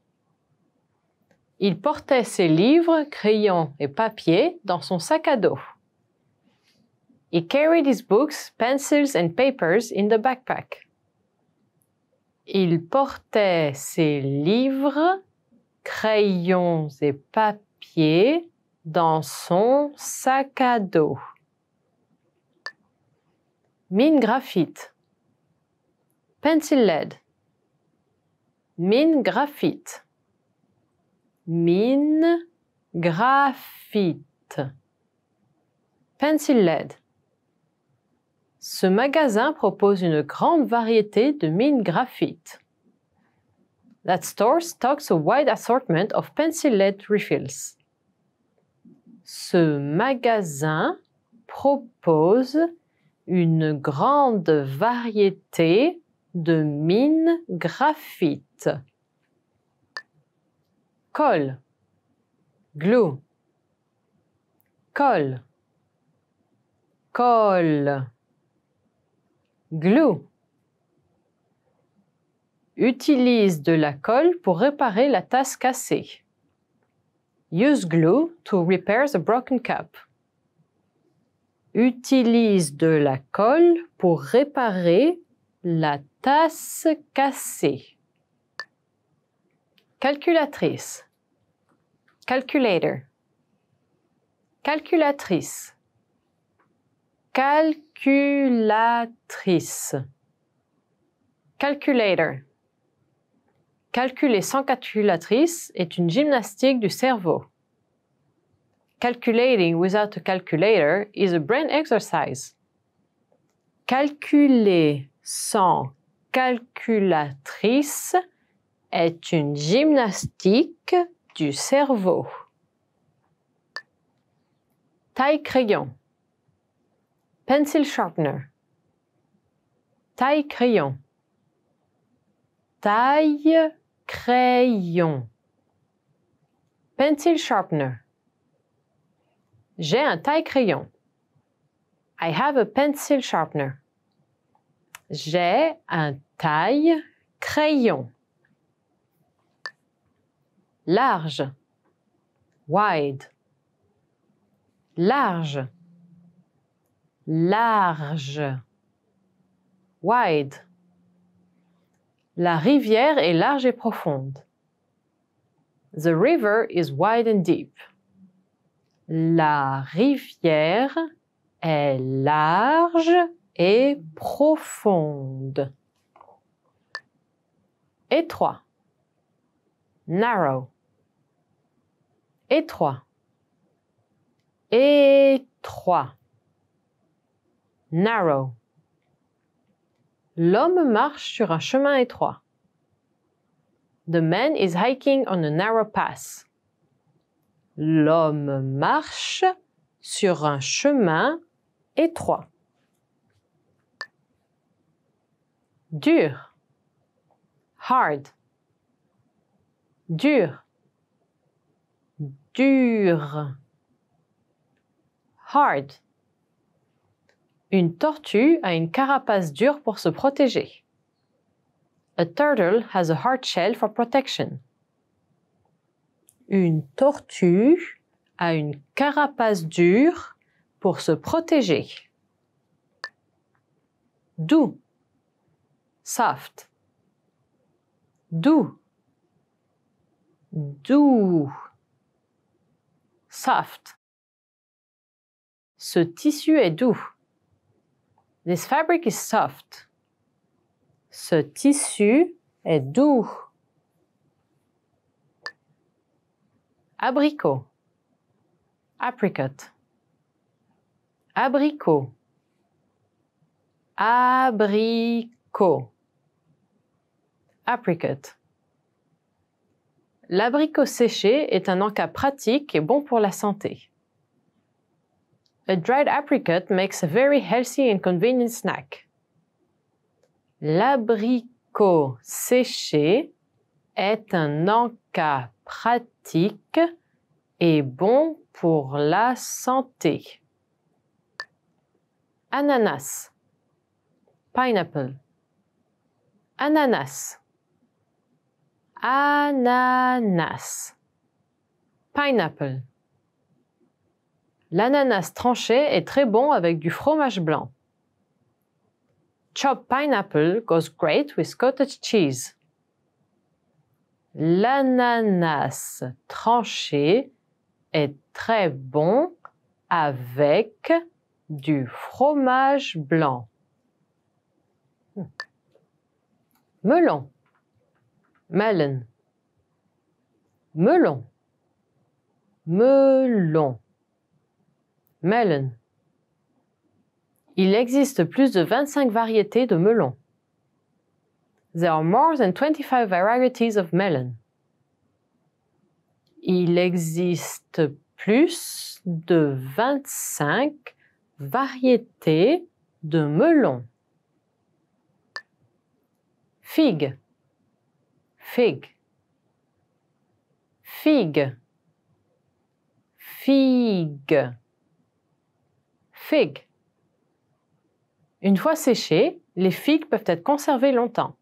Il portait ses livres, crayons et papiers dans son sac à dos. He carried his books, pencils and papers in the backpack. Il portait ses livres, crayons et papiers dans son sac à dos. Mine graphite. Pencil lead. Mine graphite. Mine graphite. Pencil lead. Ce magasin propose une grande variété de mines graphite. That store stocks a wide assortment of pencil lead refills. Ce magasin propose une grande variété de mines graphite. Colle, glue, colle, colle. Glue. Utilise de la colle pour réparer la tasse cassée. Use glue to repair the broken cup. Utilise de la colle pour réparer la tasse cassée. Calculatrice. Calculator. Calculatrice calculatrice, calculator. Calculer sans calculatrice est une gymnastique du cerveau. Calculating without a calculator is a brain exercise. Calculer sans calculatrice est une gymnastique du cerveau. Taille crayon. Pencil sharpener. Taille crayon. Taille crayon. Pencil sharpener. J'ai un taille crayon. I have a pencil sharpener. J'ai un taille crayon. Large. Wide. Large large, wide. La rivière est large et profonde. The river is wide and deep. La rivière est large et profonde. Étroit. Narrow. Étroit. Étroit narrow. L'homme marche sur un chemin étroit. The man is hiking on a narrow pass. »« L'homme marche sur un chemin étroit. Dur. Hard. Dur. Dur. Hard. Une tortue a une carapace dure pour se protéger. A turtle has a hard shell for protection. Une tortue a une carapace dure pour se protéger. Doux. Soft. Doux. Doux. Soft. Ce tissu est doux. This fabric is soft. Ce tissu est doux. Abricot. Apricot. Abricot. Abricot. Apricot. L'abricot séché est un encas pratique et bon pour la santé. A dried apricot makes a very healthy and convenient snack. L'abricot séché est un encas pratique et bon pour la santé. Ananas. Pineapple. Ananas. Ananas. Pineapple. L'ananas tranché est très bon avec du fromage blanc. Chopped pineapple goes great with cottage cheese. L'ananas tranché est très bon avec du fromage blanc. Melon. Melon. Melon. Melon. Melon. Il existe plus de 25 variétés de melon. There are more than 25 varieties of melon. Il existe plus de 25 variétés de melon. Fig. Fig. Fig. Fig fig. Une fois séchées, les figues peuvent être conservées longtemps.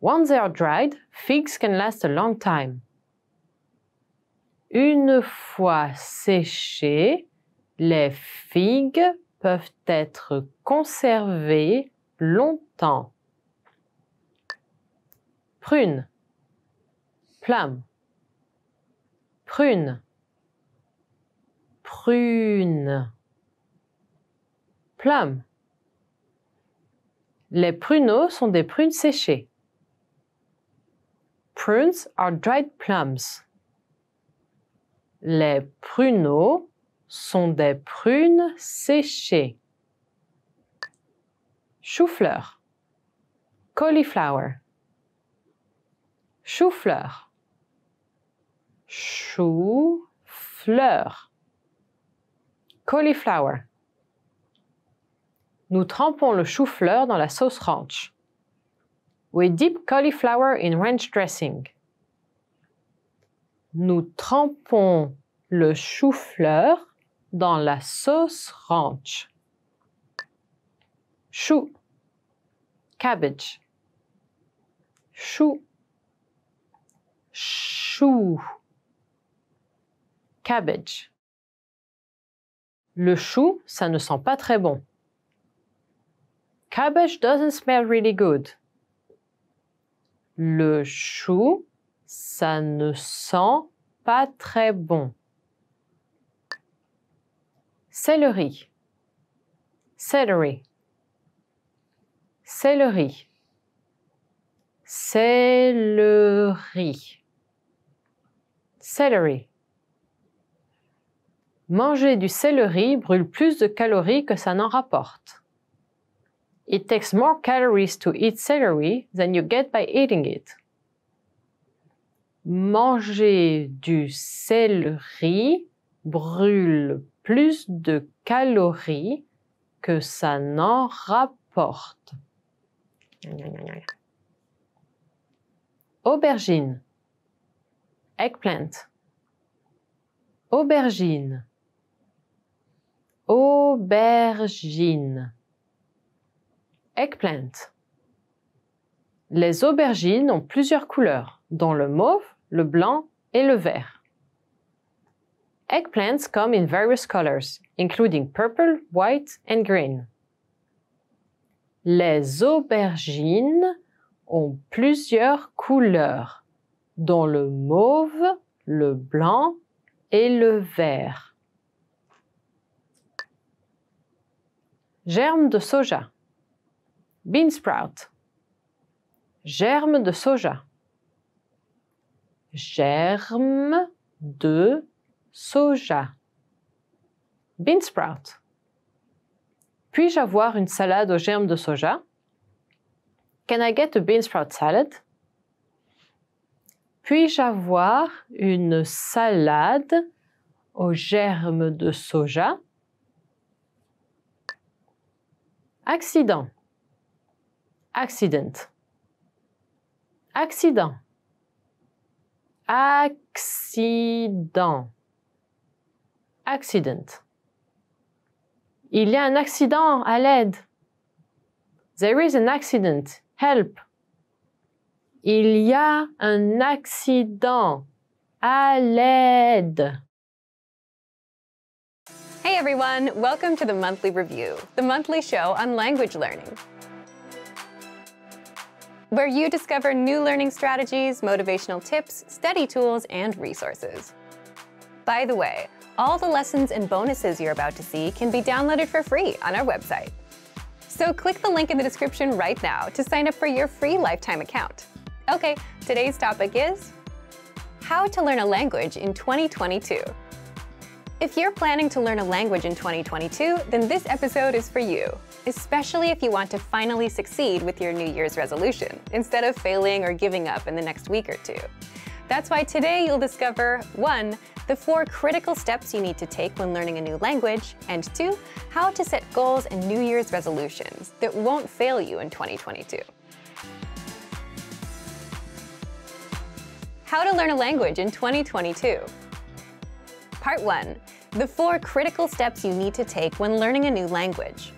Once they are dried, figs can last a long time. Une fois séchées, les figues peuvent être conservées longtemps. Prune, plum, prune, prune plum. Les pruneaux sont des prunes séchées. Prunes are dried plums. Les pruneaux sont des prunes séchées. Chou-fleur. Cauliflower. Chou-fleur. Chou-fleur. Cauliflower nous trempons le chou-fleur dans la sauce ranch. We dip cauliflower in ranch dressing. Nous trempons le chou-fleur dans la sauce ranch. Chou, cabbage. Chou, chou, cabbage. Le chou, ça ne sent pas très bon cabbage doesn't smell really good. Le chou, ça ne sent pas très bon. Céleri. Celery. Céleri. Céleri. Celery. Manger du céleri brûle plus de calories que ça n'en rapporte. It takes more calories to eat celery than you get by eating it. Manger du céleri brûle plus de calories que ça n'en rapporte. Aubergine. Eggplant. Aubergine. Aubergine eggplant. Les aubergines ont plusieurs couleurs, dont le mauve, le blanc et le vert. Eggplants come in various colors, including purple, white and green. Les aubergines ont plusieurs couleurs, dont le mauve, le blanc et le vert. Germes de soja bean sprout, germe de soja, germe de soja, bean sprout. Puis-je avoir une salade aux germes de soja? Can I get a bean sprout salad? Puis-je avoir une salade aux germes de soja? Accident. accident. Accident. Accident. Accident. Il y a un accident à l'aide. There is an accident. Help. Il y a un accident. À l'aide. Hey everyone, welcome to the Monthly Review, the monthly show on language learning where you discover new learning strategies, motivational tips, study tools, and resources. By the way, all the lessons and bonuses you're about to see can be downloaded for free on our website. So click the link in the description right now to sign up for your free lifetime account. Okay, today's topic is how to learn a language in 2022. If you're planning to learn a language in 2022, then this episode is for you, especially if you want to finally succeed with your New Year's resolution instead of failing or giving up in the next week or two. That's why today you'll discover 1. the four critical steps you need to take when learning a new language, and 2. how to set goals and New Year's resolutions that won't fail you in 2022. How to learn a language in 2022. Part 1. The four critical steps you need to take when learning a new language.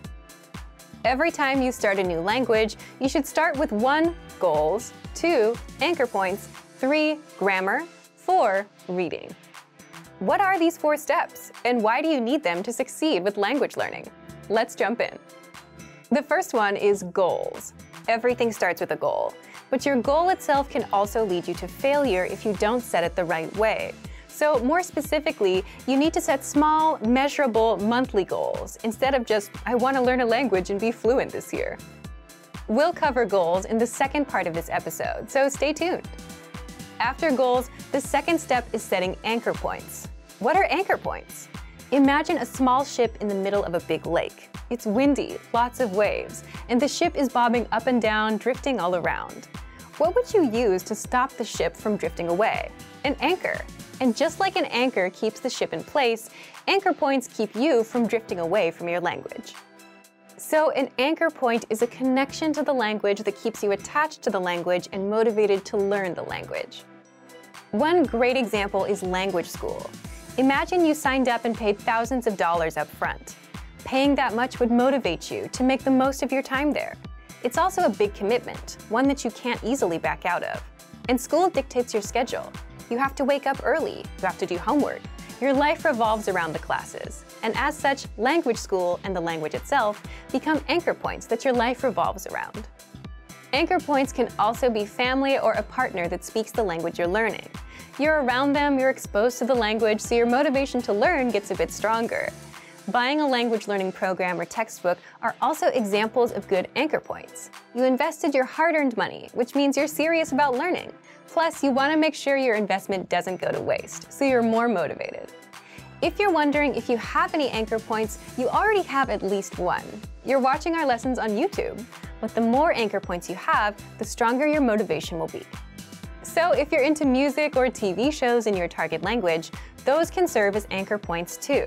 Every time you start a new language, you should start with 1. Goals 2. Anchor points 3. Grammar 4. Reading What are these four steps, and why do you need them to succeed with language learning? Let's jump in. The first one is goals. Everything starts with a goal. But your goal itself can also lead you to failure if you don't set it the right way. So more specifically, you need to set small, measurable monthly goals instead of just, I want to learn a language and be fluent this year. We'll cover goals in the second part of this episode, so stay tuned. After goals, the second step is setting anchor points. What are anchor points? Imagine a small ship in the middle of a big lake. It's windy, lots of waves, and the ship is bobbing up and down, drifting all around. What would you use to stop the ship from drifting away? An anchor. And just like an anchor keeps the ship in place, anchor points keep you from drifting away from your language. So an anchor point is a connection to the language that keeps you attached to the language and motivated to learn the language. One great example is language school. Imagine you signed up and paid thousands of dollars up front. Paying that much would motivate you to make the most of your time there. It's also a big commitment, one that you can't easily back out of. And school dictates your schedule, you have to wake up early, you have to do homework. Your life revolves around the classes. And as such, language school and the language itself become anchor points that your life revolves around. Anchor points can also be family or a partner that speaks the language you're learning. You're around them, you're exposed to the language, so your motivation to learn gets a bit stronger. Buying a language learning program or textbook are also examples of good anchor points. You invested your hard-earned money, which means you're serious about learning. Plus, you wanna make sure your investment doesn't go to waste, so you're more motivated. If you're wondering if you have any anchor points, you already have at least one. You're watching our lessons on YouTube. But the more anchor points you have, the stronger your motivation will be. So if you're into music or TV shows in your target language, those can serve as anchor points too.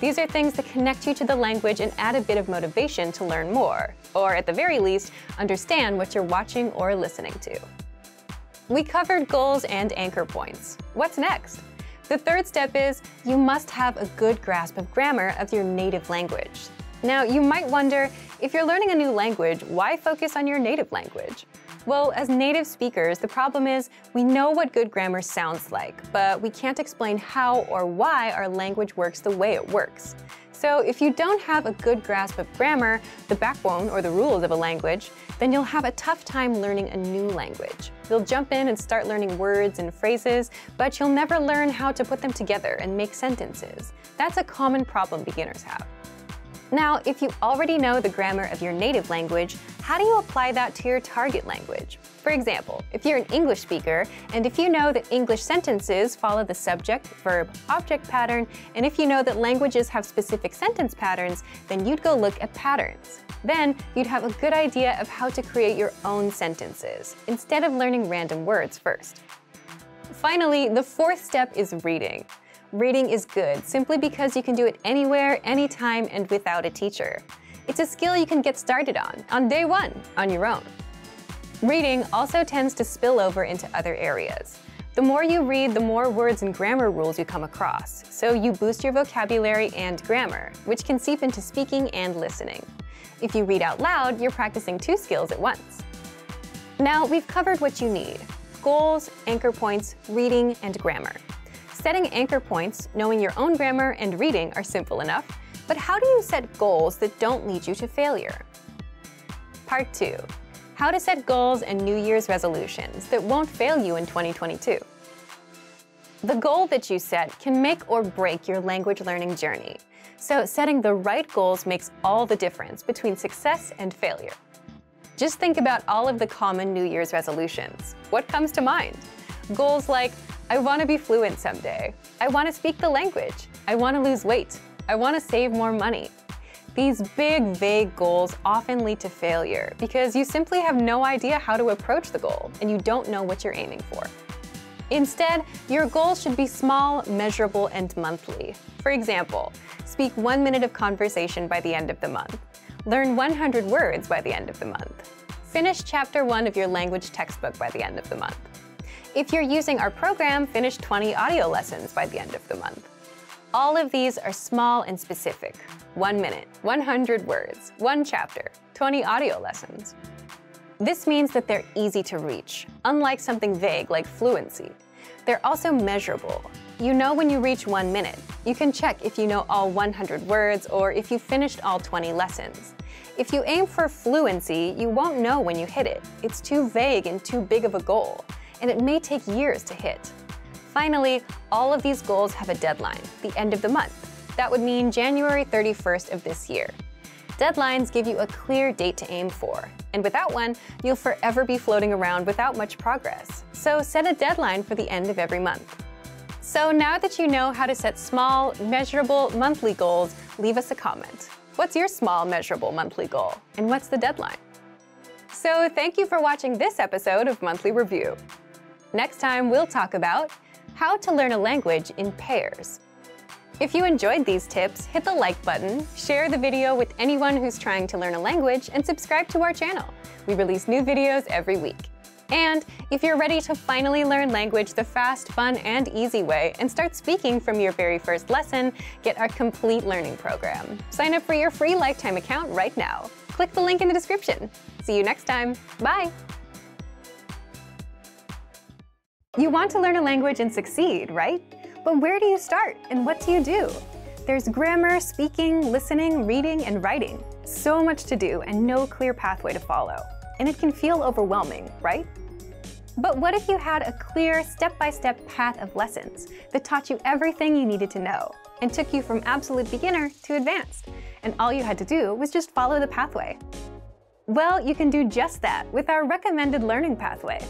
These are things that connect you to the language and add a bit of motivation to learn more, or at the very least, understand what you're watching or listening to. We covered goals and anchor points. What's next? The third step is you must have a good grasp of grammar of your native language. Now, you might wonder, if you're learning a new language, why focus on your native language? Well, as native speakers, the problem is we know what good grammar sounds like, but we can't explain how or why our language works the way it works. So if you don't have a good grasp of grammar, the backbone or the rules of a language, then you'll have a tough time learning a new language. You'll jump in and start learning words and phrases, but you'll never learn how to put them together and make sentences. That's a common problem beginners have. Now, if you already know the grammar of your native language, how do you apply that to your target language? For example, if you're an English speaker, and if you know that English sentences follow the subject, verb, object pattern, and if you know that languages have specific sentence patterns, then you'd go look at patterns. Then, you'd have a good idea of how to create your own sentences, instead of learning random words first. Finally, the fourth step is reading reading is good simply because you can do it anywhere, anytime, and without a teacher. It's a skill you can get started on, on day one, on your own. Reading also tends to spill over into other areas. The more you read, the more words and grammar rules you come across, so you boost your vocabulary and grammar, which can seep into speaking and listening. If you read out loud, you're practicing two skills at once. Now, we've covered what you need goals, anchor points, reading, and grammar. Setting anchor points, knowing your own grammar, and reading are simple enough, but how do you set goals that don't lead you to failure? Part 2. How to set goals and New Year's resolutions that won't fail you in 2022. The goal that you set can make or break your language learning journey. So setting the right goals makes all the difference between success and failure. Just think about all of the common New Year's resolutions. What comes to mind? Goals like, I want to be fluent someday. I want to speak the language. I want to lose weight. I want to save more money. These big, vague goals often lead to failure because you simply have no idea how to approach the goal and you don't know what you're aiming for. Instead, your goals should be small, measurable, and monthly. For example, speak one minute of conversation by the end of the month. Learn 100 words by the end of the month. Finish chapter one of your language textbook by the end of the month. If you're using our program, finish 20 audio lessons by the end of the month. All of these are small and specific. One minute, 100 words, one chapter, 20 audio lessons. This means that they're easy to reach, unlike something vague like fluency. They're also measurable. You know when you reach one minute. You can check if you know all 100 words or if you finished all 20 lessons. If you aim for fluency, you won't know when you hit it. It's too vague and too big of a goal and it may take years to hit. Finally, all of these goals have a deadline, the end of the month. That would mean January 31st of this year. Deadlines give you a clear date to aim for, and without one, you'll forever be floating around without much progress. So set a deadline for the end of every month. So now that you know how to set small, measurable monthly goals, leave us a comment. What's your small, measurable monthly goal, and what's the deadline? So thank you for watching this episode of Monthly Review. Next time, we'll talk about how to learn a language in pairs. If you enjoyed these tips, hit the like button, share the video with anyone who's trying to learn a language, and subscribe to our channel. We release new videos every week. And if you're ready to finally learn language the fast, fun, and easy way and start speaking from your very first lesson, get our complete learning program. Sign up for your free lifetime account right now. Click the link in the description. See you next time. Bye! You want to learn a language and succeed, right? But where do you start and what do you do? There's grammar, speaking, listening, reading, and writing. So much to do and no clear pathway to follow. And it can feel overwhelming, right? But what if you had a clear, step-by-step -step path of lessons that taught you everything you needed to know and took you from absolute beginner to advanced, and all you had to do was just follow the pathway? Well, you can do just that with our recommended learning pathway.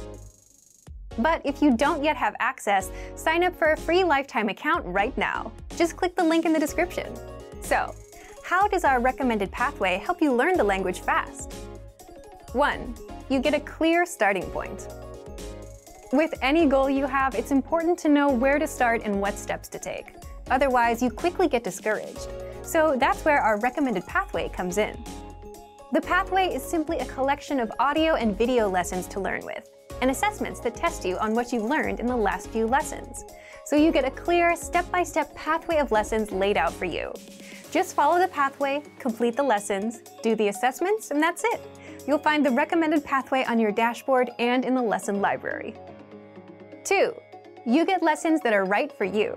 But if you don't yet have access, sign up for a free lifetime account right now. Just click the link in the description. So, how does our recommended pathway help you learn the language fast? 1. You get a clear starting point. With any goal you have, it's important to know where to start and what steps to take. Otherwise, you quickly get discouraged. So that's where our recommended pathway comes in. The pathway is simply a collection of audio and video lessons to learn with and assessments that test you on what you have learned in the last few lessons. So you get a clear, step-by-step -step pathway of lessons laid out for you. Just follow the pathway, complete the lessons, do the assessments, and that's it. You'll find the recommended pathway on your dashboard and in the lesson library. 2. You get lessons that are right for you.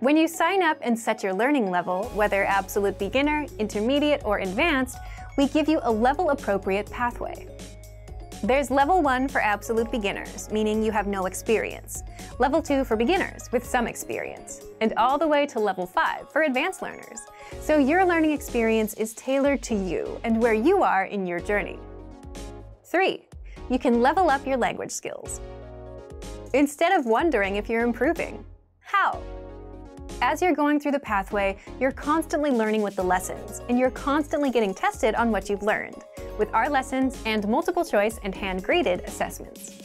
When you sign up and set your learning level, whether absolute beginner, intermediate, or advanced, we give you a level appropriate pathway. There's level one for absolute beginners, meaning you have no experience. Level two for beginners with some experience. And all the way to level five for advanced learners. So your learning experience is tailored to you and where you are in your journey. Three, you can level up your language skills. Instead of wondering if you're improving, how? As you're going through the pathway, you're constantly learning with the lessons, and you're constantly getting tested on what you've learned with our lessons and multiple choice and hand-graded assessments.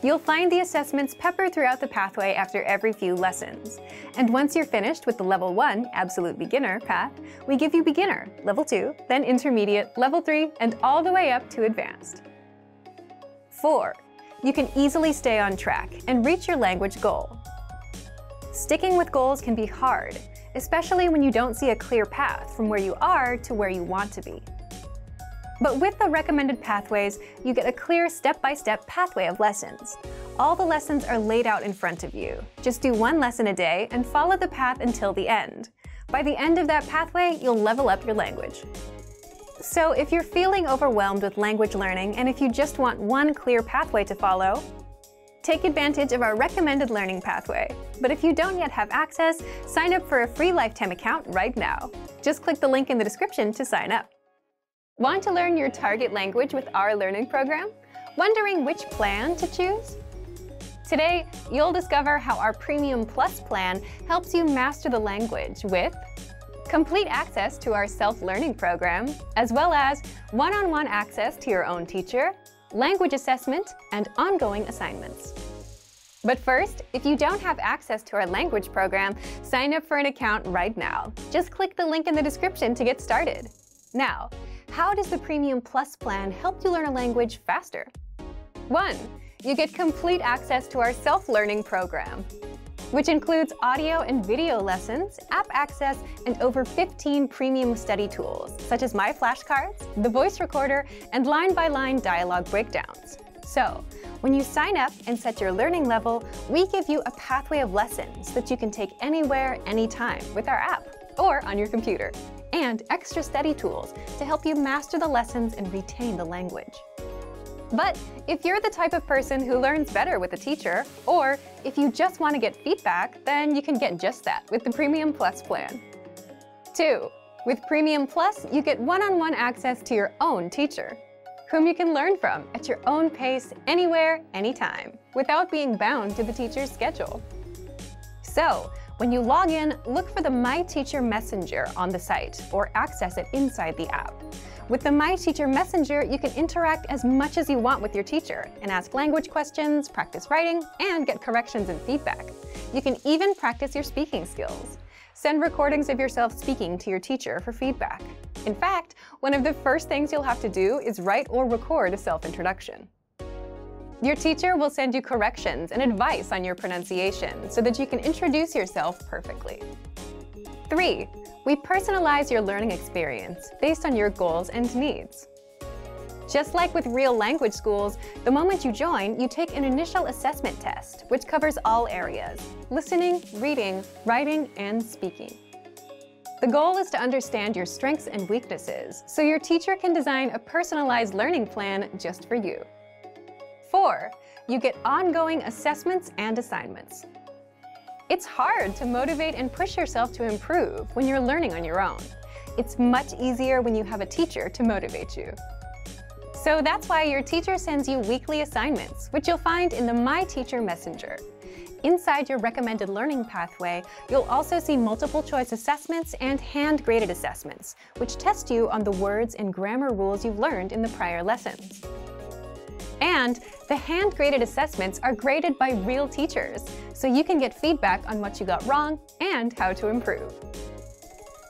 You'll find the assessments peppered throughout the pathway after every few lessons. And once you're finished with the Level 1 Absolute Beginner path, we give you Beginner, Level 2, then Intermediate, Level 3, and all the way up to Advanced. 4. You can easily stay on track and reach your language goal. Sticking with goals can be hard, especially when you don't see a clear path from where you are to where you want to be. But with the recommended pathways, you get a clear step-by-step -step pathway of lessons. All the lessons are laid out in front of you. Just do one lesson a day and follow the path until the end. By the end of that pathway, you'll level up your language. So if you're feeling overwhelmed with language learning and if you just want one clear pathway to follow, take advantage of our recommended learning pathway. But if you don't yet have access, sign up for a free lifetime account right now. Just click the link in the description to sign up. Want to learn your target language with our learning program? Wondering which plan to choose? Today, you'll discover how our Premium Plus plan helps you master the language with complete access to our self-learning program, as well as one-on-one -on -one access to your own teacher, language assessment, and ongoing assignments. But first, if you don't have access to our language program, sign up for an account right now. Just click the link in the description to get started. Now, how does the Premium Plus plan help you learn a language faster? 1. You get complete access to our self-learning program, which includes audio and video lessons, app access, and over 15 premium study tools, such as My Flashcards, the voice recorder, and line-by-line -line dialogue breakdowns. So, when you sign up and set your learning level, we give you a pathway of lessons that you can take anywhere, anytime with our app or on your computer and extra study tools to help you master the lessons and retain the language. But if you're the type of person who learns better with a teacher, or if you just want to get feedback, then you can get just that with the Premium Plus plan. 2. With Premium Plus, you get one-on-one -on -one access to your own teacher, whom you can learn from at your own pace, anywhere, anytime, without being bound to the teacher's schedule. So, when you log in, look for the My Teacher Messenger on the site or access it inside the app. With the My Teacher Messenger, you can interact as much as you want with your teacher and ask language questions, practice writing, and get corrections and feedback. You can even practice your speaking skills. Send recordings of yourself speaking to your teacher for feedback. In fact, one of the first things you'll have to do is write or record a self-introduction. Your teacher will send you corrections and advice on your pronunciation so that you can introduce yourself perfectly. 3. We personalize your learning experience based on your goals and needs. Just like with real language schools, the moment you join, you take an initial assessment test, which covers all areas listening, reading, writing, and speaking. The goal is to understand your strengths and weaknesses so your teacher can design a personalized learning plan just for you. Four, you get ongoing assessments and assignments. It's hard to motivate and push yourself to improve when you're learning on your own. It's much easier when you have a teacher to motivate you. So that's why your teacher sends you weekly assignments, which you'll find in the My Teacher Messenger. Inside your recommended learning pathway, you'll also see multiple choice assessments and hand-graded assessments, which test you on the words and grammar rules you've learned in the prior lessons. And the hand-graded assessments are graded by real teachers, so you can get feedback on what you got wrong and how to improve.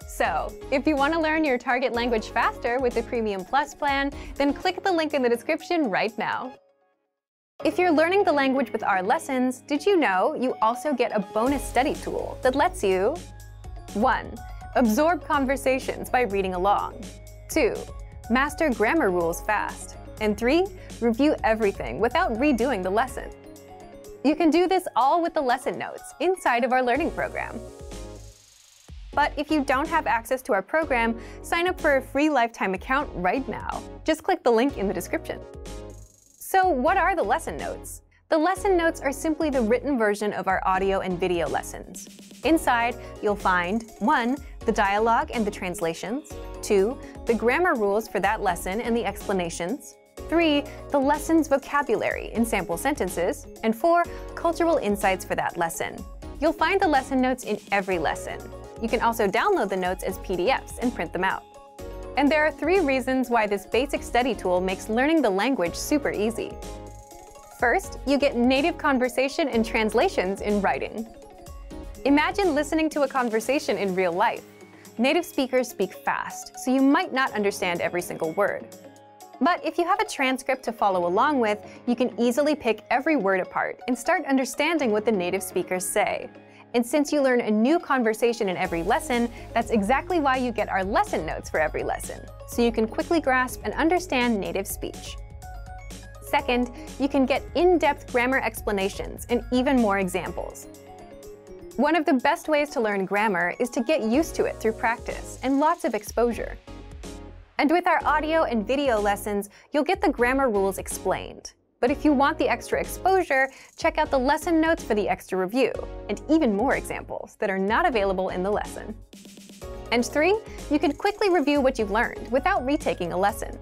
So, if you want to learn your target language faster with the Premium Plus plan, then click the link in the description right now. If you're learning the language with our lessons, did you know you also get a bonus study tool that lets you 1. Absorb conversations by reading along 2. Master grammar rules fast and 3 review everything without redoing the lesson. You can do this all with the lesson notes inside of our learning program. But if you don't have access to our program, sign up for a free lifetime account right now. Just click the link in the description. So what are the lesson notes? The lesson notes are simply the written version of our audio and video lessons. Inside, you'll find 1. The dialogue and the translations 2. The grammar rules for that lesson and the explanations Three, the lesson's vocabulary in sample sentences. And four, cultural insights for that lesson. You'll find the lesson notes in every lesson. You can also download the notes as PDFs and print them out. And there are three reasons why this basic study tool makes learning the language super easy. First, you get native conversation and translations in writing. Imagine listening to a conversation in real life. Native speakers speak fast, so you might not understand every single word. But if you have a transcript to follow along with, you can easily pick every word apart and start understanding what the native speakers say. And since you learn a new conversation in every lesson, that's exactly why you get our lesson notes for every lesson, so you can quickly grasp and understand native speech. Second, you can get in-depth grammar explanations and even more examples. One of the best ways to learn grammar is to get used to it through practice and lots of exposure. And with our audio and video lessons, you'll get the grammar rules explained. But if you want the extra exposure, check out the lesson notes for the extra review, and even more examples that are not available in the lesson. And three, you can quickly review what you've learned without retaking a lesson.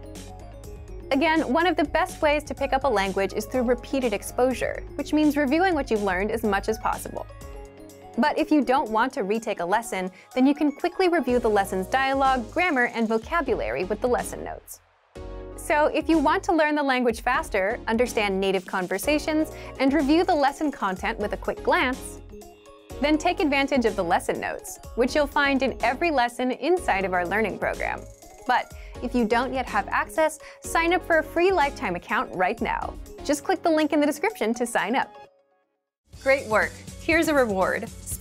Again, one of the best ways to pick up a language is through repeated exposure, which means reviewing what you've learned as much as possible. But if you don't want to retake a lesson, then you can quickly review the lesson's dialogue, grammar, and vocabulary with the lesson notes. So if you want to learn the language faster, understand native conversations, and review the lesson content with a quick glance, then take advantage of the lesson notes, which you'll find in every lesson inside of our learning program. But if you don't yet have access, sign up for a free lifetime account right now. Just click the link in the description to sign up. Great work! Here's a reward.